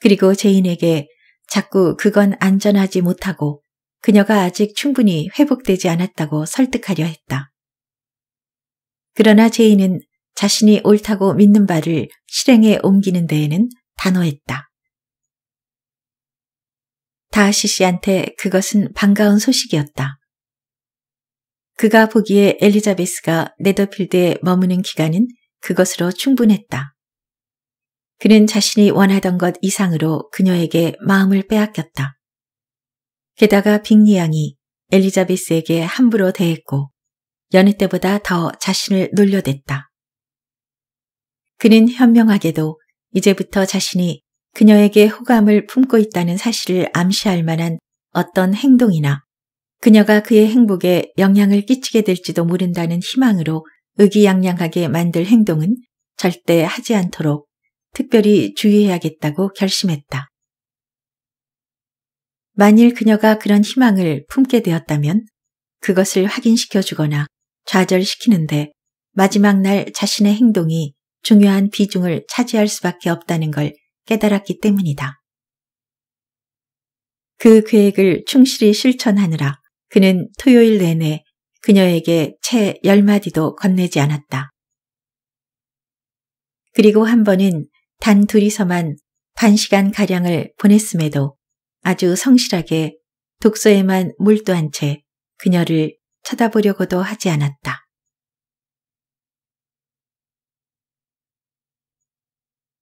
그리고 제인에게 자꾸 그건 안전하지 못하고 그녀가 아직 충분히 회복되지 않았다고 설득하려 했다. 그러나 제인은 자신이 옳다고 믿는 바를 실행에 옮기는 데에는 단호했다. 다하시 씨한테 그것은 반가운 소식이었다. 그가 보기에 엘리자베스가 네더필드에 머무는 기간은 그것으로 충분했다. 그는 자신이 원하던 것 이상으로 그녀에게 마음을 빼앗겼다. 게다가 빅리양이 엘리자베스에게 함부로 대했고 연애 때보다 더 자신을 놀려댔다. 그는 현명하게도 이제부터 자신이 그녀에게 호감을 품고 있다는 사실을 암시할 만한 어떤 행동이나 그녀가 그의 행복에 영향을 끼치게 될지도 모른다는 희망으로 의기양양하게 만들 행동은 절대 하지 않도록 특별히 주의해야겠다고 결심했다. 만일 그녀가 그런 희망을 품게 되었다면 그것을 확인시켜 주거나 좌절시키는데 마지막 날 자신의 행동이 중요한 비중을 차지할 수밖에 없다는 걸 깨달았기 때문이다. 그 계획을 충실히 실천하느라 그는 토요일 내내 그녀에게 채 열마디도 건네지 않았다. 그리고 한 번은 단 둘이서만 반 시간가량을 보냈음에도 아주 성실하게 독서에만 몰두한 채 그녀를 쳐다보려고도 하지 않았다.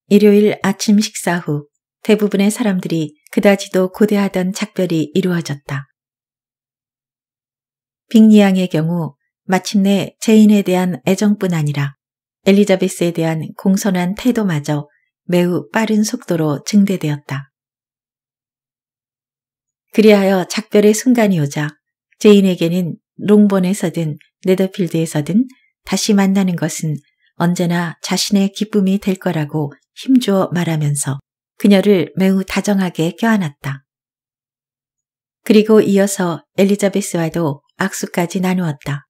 일요일 아침 식사 후 대부분의 사람들이 그다지도 고대하던 작별이 이루어졌다. 빅리양의 경우 마침내 제인에 대한 애정뿐 아니라 엘리자베스에 대한 공손한 태도마저 매우 빠른 속도로 증대되었다. 그리하여 작별의 순간이 오자 제인에게는 롱본에서든 네더필드에서든 다시 만나는 것은 언제나 자신의 기쁨이 될 거라고 힘주어 말하면서 그녀를 매우 다정하게 껴안았다. 그리고 이어서 엘리자베스와도 악수까지 나누었다.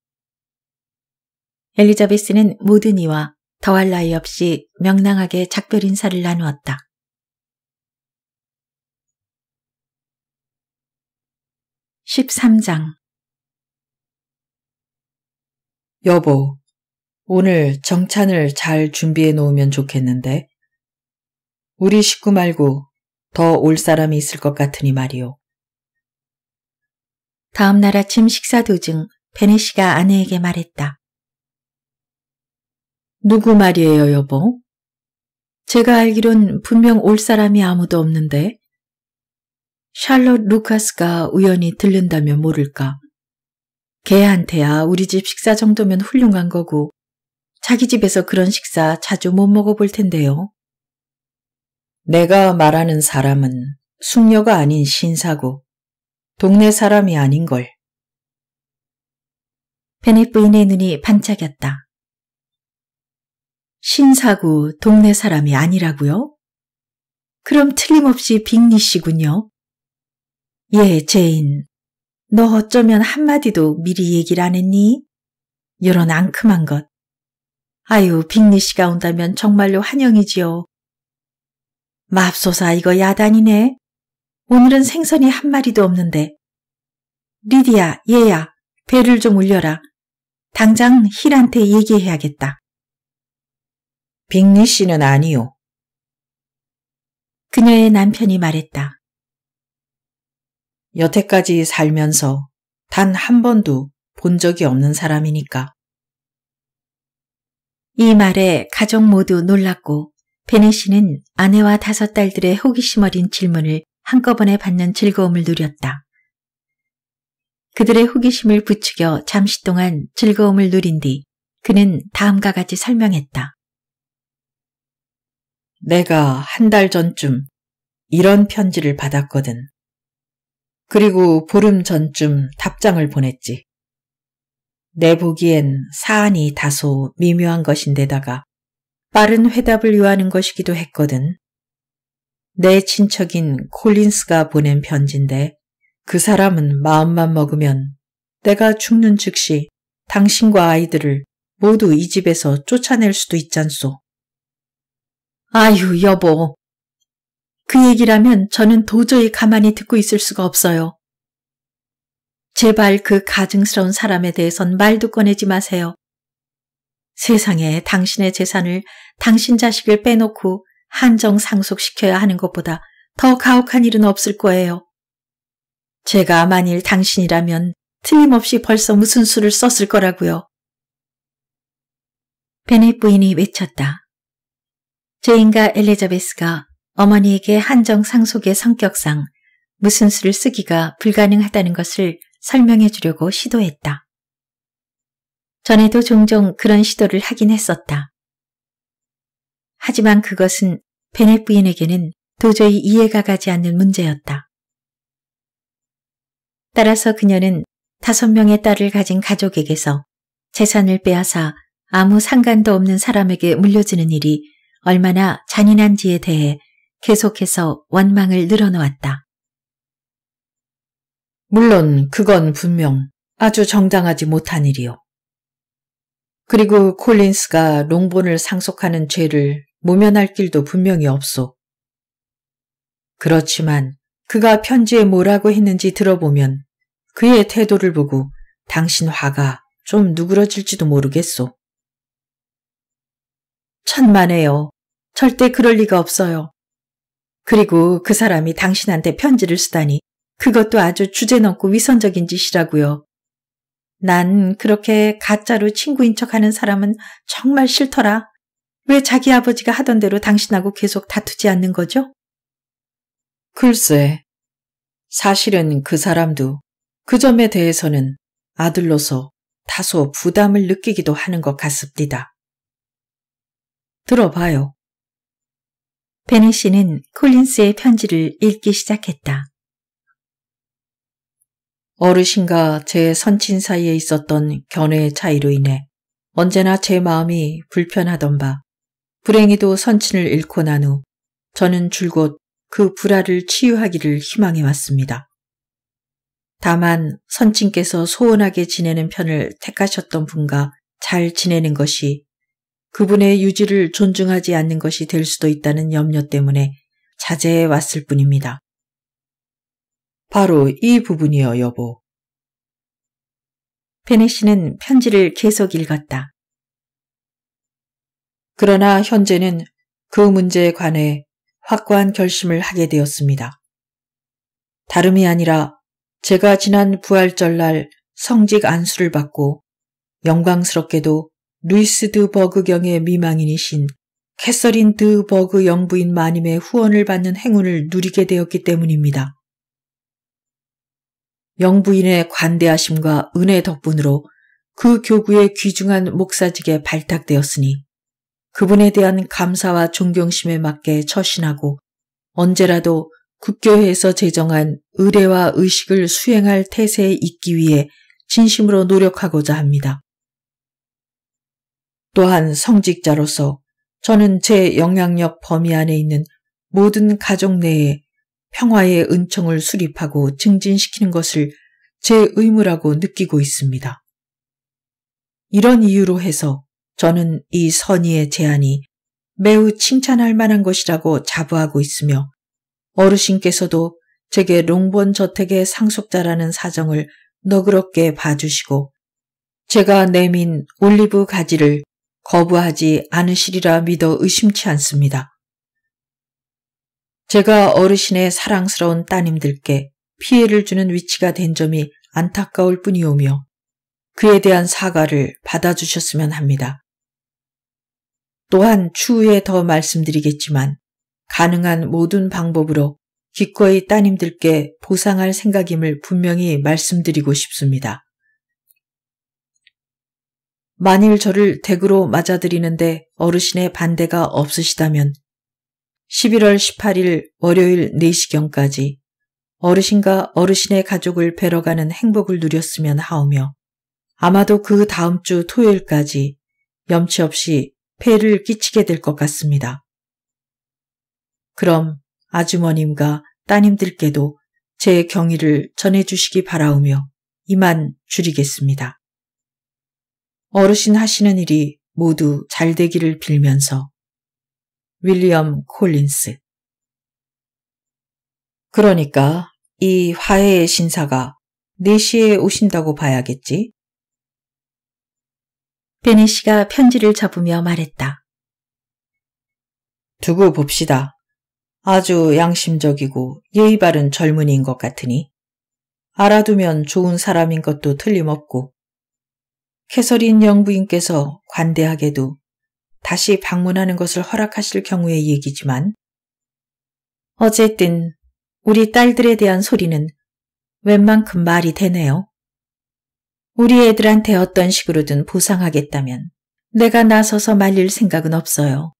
엘리자베스는 모든 이와 더할 나위 없이 명랑하게 작별 인사를 나누었다. 13장 여보, 오늘 정찬을 잘 준비해 놓으면 좋겠는데. 우리 식구 말고 더 올 사람이 있을 것 같으니 말이오. 다음 날 아침 식사 도중 베네 씨가 아내에게 말했다. 누구 말이에요, 여보? 제가 알기론 분명 올 사람이 아무도 없는데. 샬롯 루카스가 우연히 들른다면 모를까. 걔한테야 우리 집 식사 정도면 훌륭한 거고 자기 집에서 그런 식사 자주 못 먹어볼 텐데요. 내가 말하는 사람은 숙녀가 아닌 신사고 동네 사람이 아닌걸. 베넷 부인의 눈이 반짝였다. 신사고 동네 사람이 아니라고요? 그럼 틀림없이 빅니 씨군요. 예, 제인. 너 어쩌면 한마디도 미리 얘기를 안 했니? 이런 앙큼한 것. 아유, 빅리 씨가 온다면 정말로 환영이지요. 맙소사 이거 야단이네. 오늘은 생선이 한 마리도 없는데. 리디야, 얘야, 배를 좀 올려라. 당장 힐한테 얘기해야겠다. 빅리 씨는 아니요. 그녀의 남편이 말했다. 여태까지 살면서 단 한 번도 본 적이 없는 사람이니까. 이 말에 가족 모두 놀랐고 베네 시는 아내와 다섯 딸들의 호기심 어린 질문을 한꺼번에 받는 즐거움을 누렸다. 그들의 호기심을 부추겨 잠시 동안 즐거움을 누린 뒤 그는 다음과 같이 설명했다. 내가 한 달 전쯤 이런 편지를 받았거든. 그리고 보름 전쯤 답장을 보냈지. 내 보기엔 사안이 다소 미묘한 것인데다가 빠른 회답을 요하는 것이기도 했거든. 내 친척인 콜린스가 보낸 편지인데 그 사람은 마음만 먹으면 내가 죽는 즉시 당신과 아이들을 모두 이 집에서 쫓아낼 수도 있잖소. 아유, 여보, 그 얘기라면 저는 도저히 가만히 듣고 있을 수가 없어요. 제발 그 가증스러운 사람에 대해선 말도 꺼내지 마세요. 세상에 당신의 재산을 당신 자식을 빼놓고 한정 상속시켜야 하는 것보다 더 가혹한 일은 없을 거예요. 제가 만일 당신이라면 틀림없이 벌써 무슨 수를 썼을 거라고요. 베넷 부인이 외쳤다. 제인과 엘리자베스가 어머니에게 한정 상속의 성격상 무슨 수를 쓰기가 불가능하다는 것을 설명해 주려고 시도했다. 전에도 종종 그런 시도를 하긴 했었다. 하지만 그것은 베넷 부인에게는 도저히 이해가 가지 않는 문제였다. 따라서 그녀는 다섯 명의 딸을 가진 가족에게서 재산을 빼앗아 아무 상관도 없는 사람에게 물려주는 일이 얼마나 잔인한지에 대해 계속해서 원망을 늘어놓았다. 물론 그건 분명 아주 정당하지 못한 일이요. 그리고 콜린스가 롱본을 상속하는 죄를 모면할 길도 분명히 없소. 그렇지만 그가 편지에 뭐라고 했는지 들어보면 그의 태도를 보고 당신 화가 좀 누그러질지도 모르겠소. 천만에요. 절대 그럴 리가 없어요. 그리고 그 사람이 당신한테 편지를 쓰다니 그것도 아주 주제넘고 위선적인 짓이라고요. 난 그렇게 가짜로 친구인 척하는 사람은 정말 싫더라. 왜 자기 아버지가 하던 대로 당신하고 계속 다투지 않는 거죠? 글쎄, 사실은 그 사람도 그 점에 대해서는 아들로서 다소 부담을 느끼기도 하는 것 같습니다. 들어봐요. 베니 씨는 콜린스의 편지를 읽기 시작했다. 어르신과 제 선친 사이에 있었던 견해의 차이로 인해 언제나 제 마음이 불편하던 바 불행히도 선친을 잃고 난 후 저는 줄곧 그 불화를 치유하기를 희망해왔습니다. 다만 선친께서 소원하게 지내는 편을 택하셨던 분과 잘 지내는 것이 그분의 유지를 존중하지 않는 것이 될 수도 있다는 염려 때문에 자제해 왔을 뿐입니다. 바로 이부분이여 여보. 페네시는 편지를 계속 읽었다. 그러나 현재는 그 문제에 관해 확고한 결심을 하게 되었습니다. 다름이 아니라 제가 지난 부활절날 성직 안수를 받고 영광스럽게도 루이스 드 버그경의 미망인이신 캐서린 드 버그 영부인 마님의 후원을 받는 행운을 누리게 되었기 때문입니다. 영부인의 관대하심과 은혜 덕분으로 그 교구의 귀중한 목사직에 발탁되었으니 그분에 대한 감사와 존경심에 맞게 처신하고 언제라도 국교회에서 제정한 의례와 의식을 수행할 태세에 있기 위해 진심으로 노력하고자 합니다. 또한 성직자로서 저는 제 영향력 범위 안에 있는 모든 가족 내에 평화의 은총을 수립하고 증진시키는 것을 제 의무라고 느끼고 있습니다. 이런 이유로 해서 저는 이 선의의 제안이 매우 칭찬할 만한 것이라고 자부하고 있으며 어르신께서도 제게 롱본 저택의 상속자라는 사정을 너그럽게 봐주시고 제가 내민 올리브 가지를 거부하지 않으시리라 믿어 의심치 않습니다. 제가 어르신의 사랑스러운 따님들께 피해를 주는 위치가 된 점이 안타까울 뿐이오며 그에 대한 사과를 받아주셨으면 합니다. 또한 추후에 더 말씀드리겠지만 가능한 모든 방법으로 기꺼이 따님들께 보상할 생각임을 분명히 말씀드리고 싶습니다. 만일 저를 댁으로 맞아들이는데 어르신의 반대가 없으시다면 11월 18일 월요일 4시경까지 어르신과 어르신의 가족을 뵈러 가는 행복을 누렸으면 하오며 아마도 그 다음 주 토요일까지 염치 없이 폐를 끼치게 될 것 같습니다. 그럼 아주머님과 따님들께도 제 경의를 전해주시기 바라오며 이만 줄이겠습니다. 어르신 하시는 일이 모두 잘 되기를 빌면서 윌리엄 콜린스 그러니까 이 화해의 신사가 4시에 오신다고 봐야겠지? 베니 씨가 편지를 접으며 말했다. 두고 봅시다. 아주 양심적이고 예의 바른 젊은이인 것 같으니 알아두면 좋은 사람인 것도 틀림없고 캐서린 영부인께서 관대하게도 다시 방문하는 것을 허락하실 경우의 얘기지만 어쨌든 우리 딸들에 대한 소리는 웬만큼 말이 되네요. 우리 애들한테 어떤 식으로든 보상하겠다면 내가 나서서 말릴 생각은 없어요.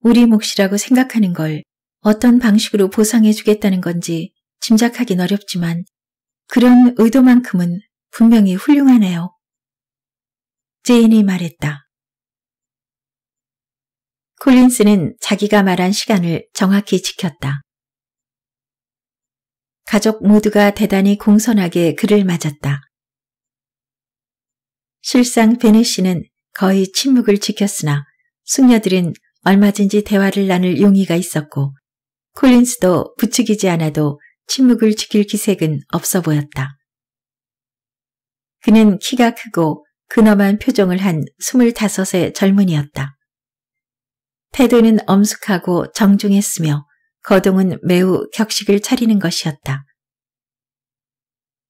우리 몫이라고 생각하는 걸 어떤 방식으로 보상해 주겠다는 건지 짐작하긴 어렵지만 그런 의도만큼은 분명히 훌륭하네요. 제인이 말했다. 콜린스는 자기가 말한 시간을 정확히 지켰다. 가족 모두가 대단히 공손하게 그를 맞았다. 실상 베네시는 거의 침묵을 지켰으나 숙녀들은 얼마든지 대화를 나눌 용의가 있었고 콜린스도 부추기지 않아도 침묵을 지킬 기색은 없어 보였다. 그는 키가 크고 근엄한 표정을 한 25의 젊은이였다. 태도는 엄숙하고 정중했으며 거동은 매우 격식을 차리는 것이었다.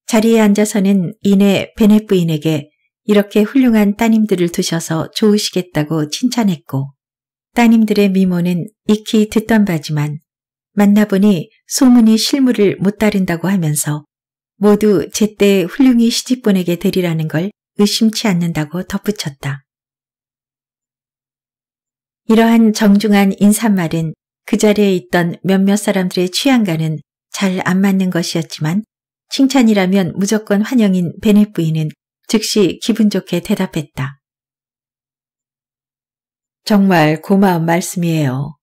자리에 앉아서는 이내 베넷 부인에게 이렇게 훌륭한 따님들을 두셔서 좋으시겠다고 칭찬했고 따님들의 미모는 익히 듣던 바지만 만나보니 소문이 실물을 못 따른다고 하면서 모두 제때 훌륭히 시집보내게 되리라는 걸 의심치 않는다고 덧붙였다. 이러한 정중한 인사말은 그 자리에 있던 몇몇 사람들의 취향과는 잘 안 맞는 것이었지만 칭찬이라면 무조건 환영인 베넷 부인은 즉시 기분 좋게 대답했다. 정말 고마운 말씀이에요.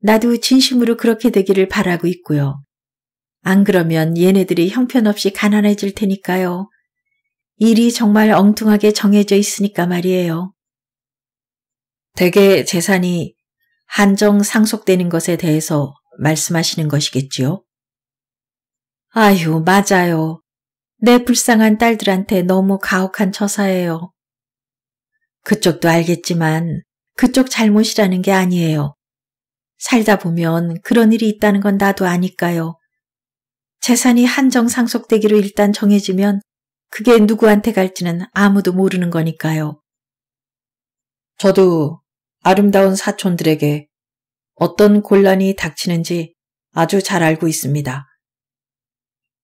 나도 진심으로 그렇게 되기를 바라고 있고요. 안 그러면 얘네들이 형편없이 가난해질 테니까요. 일이 정말 엉뚱하게 정해져 있으니까 말이에요. 대개 재산이 한정 상속되는 것에 대해서 말씀하시는 것이겠지요? 아휴 맞아요. 내 불쌍한 딸들한테 너무 가혹한 처사예요. 그쪽도 알겠지만 그쪽 잘못이라는 게 아니에요. 살다 보면 그런 일이 있다는 건 나도 아니까요. 재산이 한정 상속되기로 일단 정해지면 그게 누구한테 갈지는 아무도 모르는 거니까요. 저도 아름다운 사촌들에게 어떤 곤란이 닥치는지 아주 잘 알고 있습니다.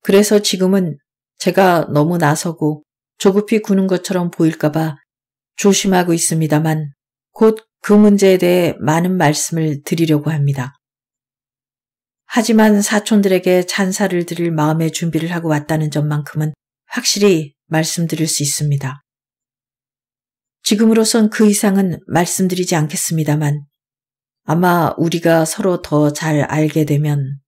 그래서 지금은 제가 너무 나서고 조급히 구는 것처럼 보일까봐 조심하고 있습니다만 곧 그 문제에 대해 많은 말씀을 드리려고 합니다. 하지만 사촌들에게 찬사를 드릴 마음의 준비를 하고 왔다는 점만큼은 확실히 말씀드릴 수 있습니다. 지금으로선 그 이상은 말씀드리지 않겠습니다만 아마 우리가 서로 더 잘 알게 되면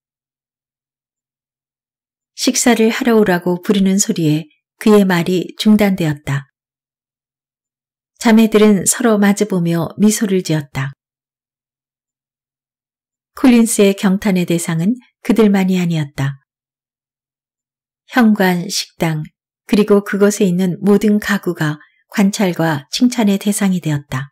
식사를 하러 오라고 부르는 소리에 그의 말이 중단되었다. 자매들은 서로 마주보며 미소를 지었다. 콜린스의 경탄의 대상은 그들만이 아니었다. 현관, 식당, 그리고 그곳에 있는 모든 가구가 관찰과 칭찬의 대상이 되었다.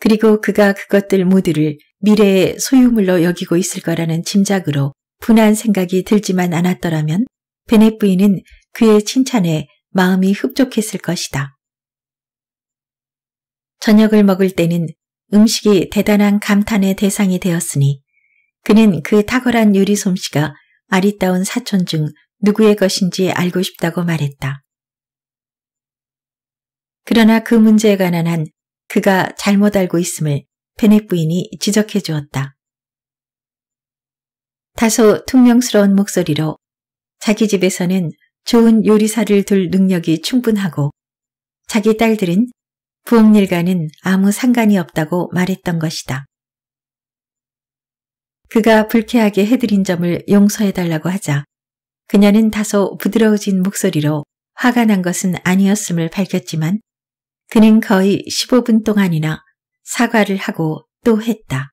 그리고 그가 그것들 모두를 미래의 소유물로 여기고 있을 거라는 짐작으로 분한 생각이 들지만 않았더라면 베넷 부인은 그의 칭찬에 마음이 흡족했을 것이다. 저녁을 먹을 때는 음식이 대단한 감탄의 대상이 되었으니 그는 그 탁월한 요리 솜씨가 아리따운 사촌 중 누구의 것인지 알고 싶다고 말했다. 그러나 그 문제에 관한 한 그가 잘못 알고 있음을 베넷 부인이 지적해 주었다. 다소 퉁명스러운 목소리로 자기 집에서는 좋은 요리사를 둘 능력이 충분하고 자기 딸들은 부엌일가는 아무 상관이 없다고 말했던 것이다. 그가 불쾌하게 해드린 점을 용서해달라고 하자 그녀는 다소 부드러워진 목소리로 화가 난 것은 아니었음을 밝혔지만 그는 거의 15분 동안이나 사과를 하고 또 했다.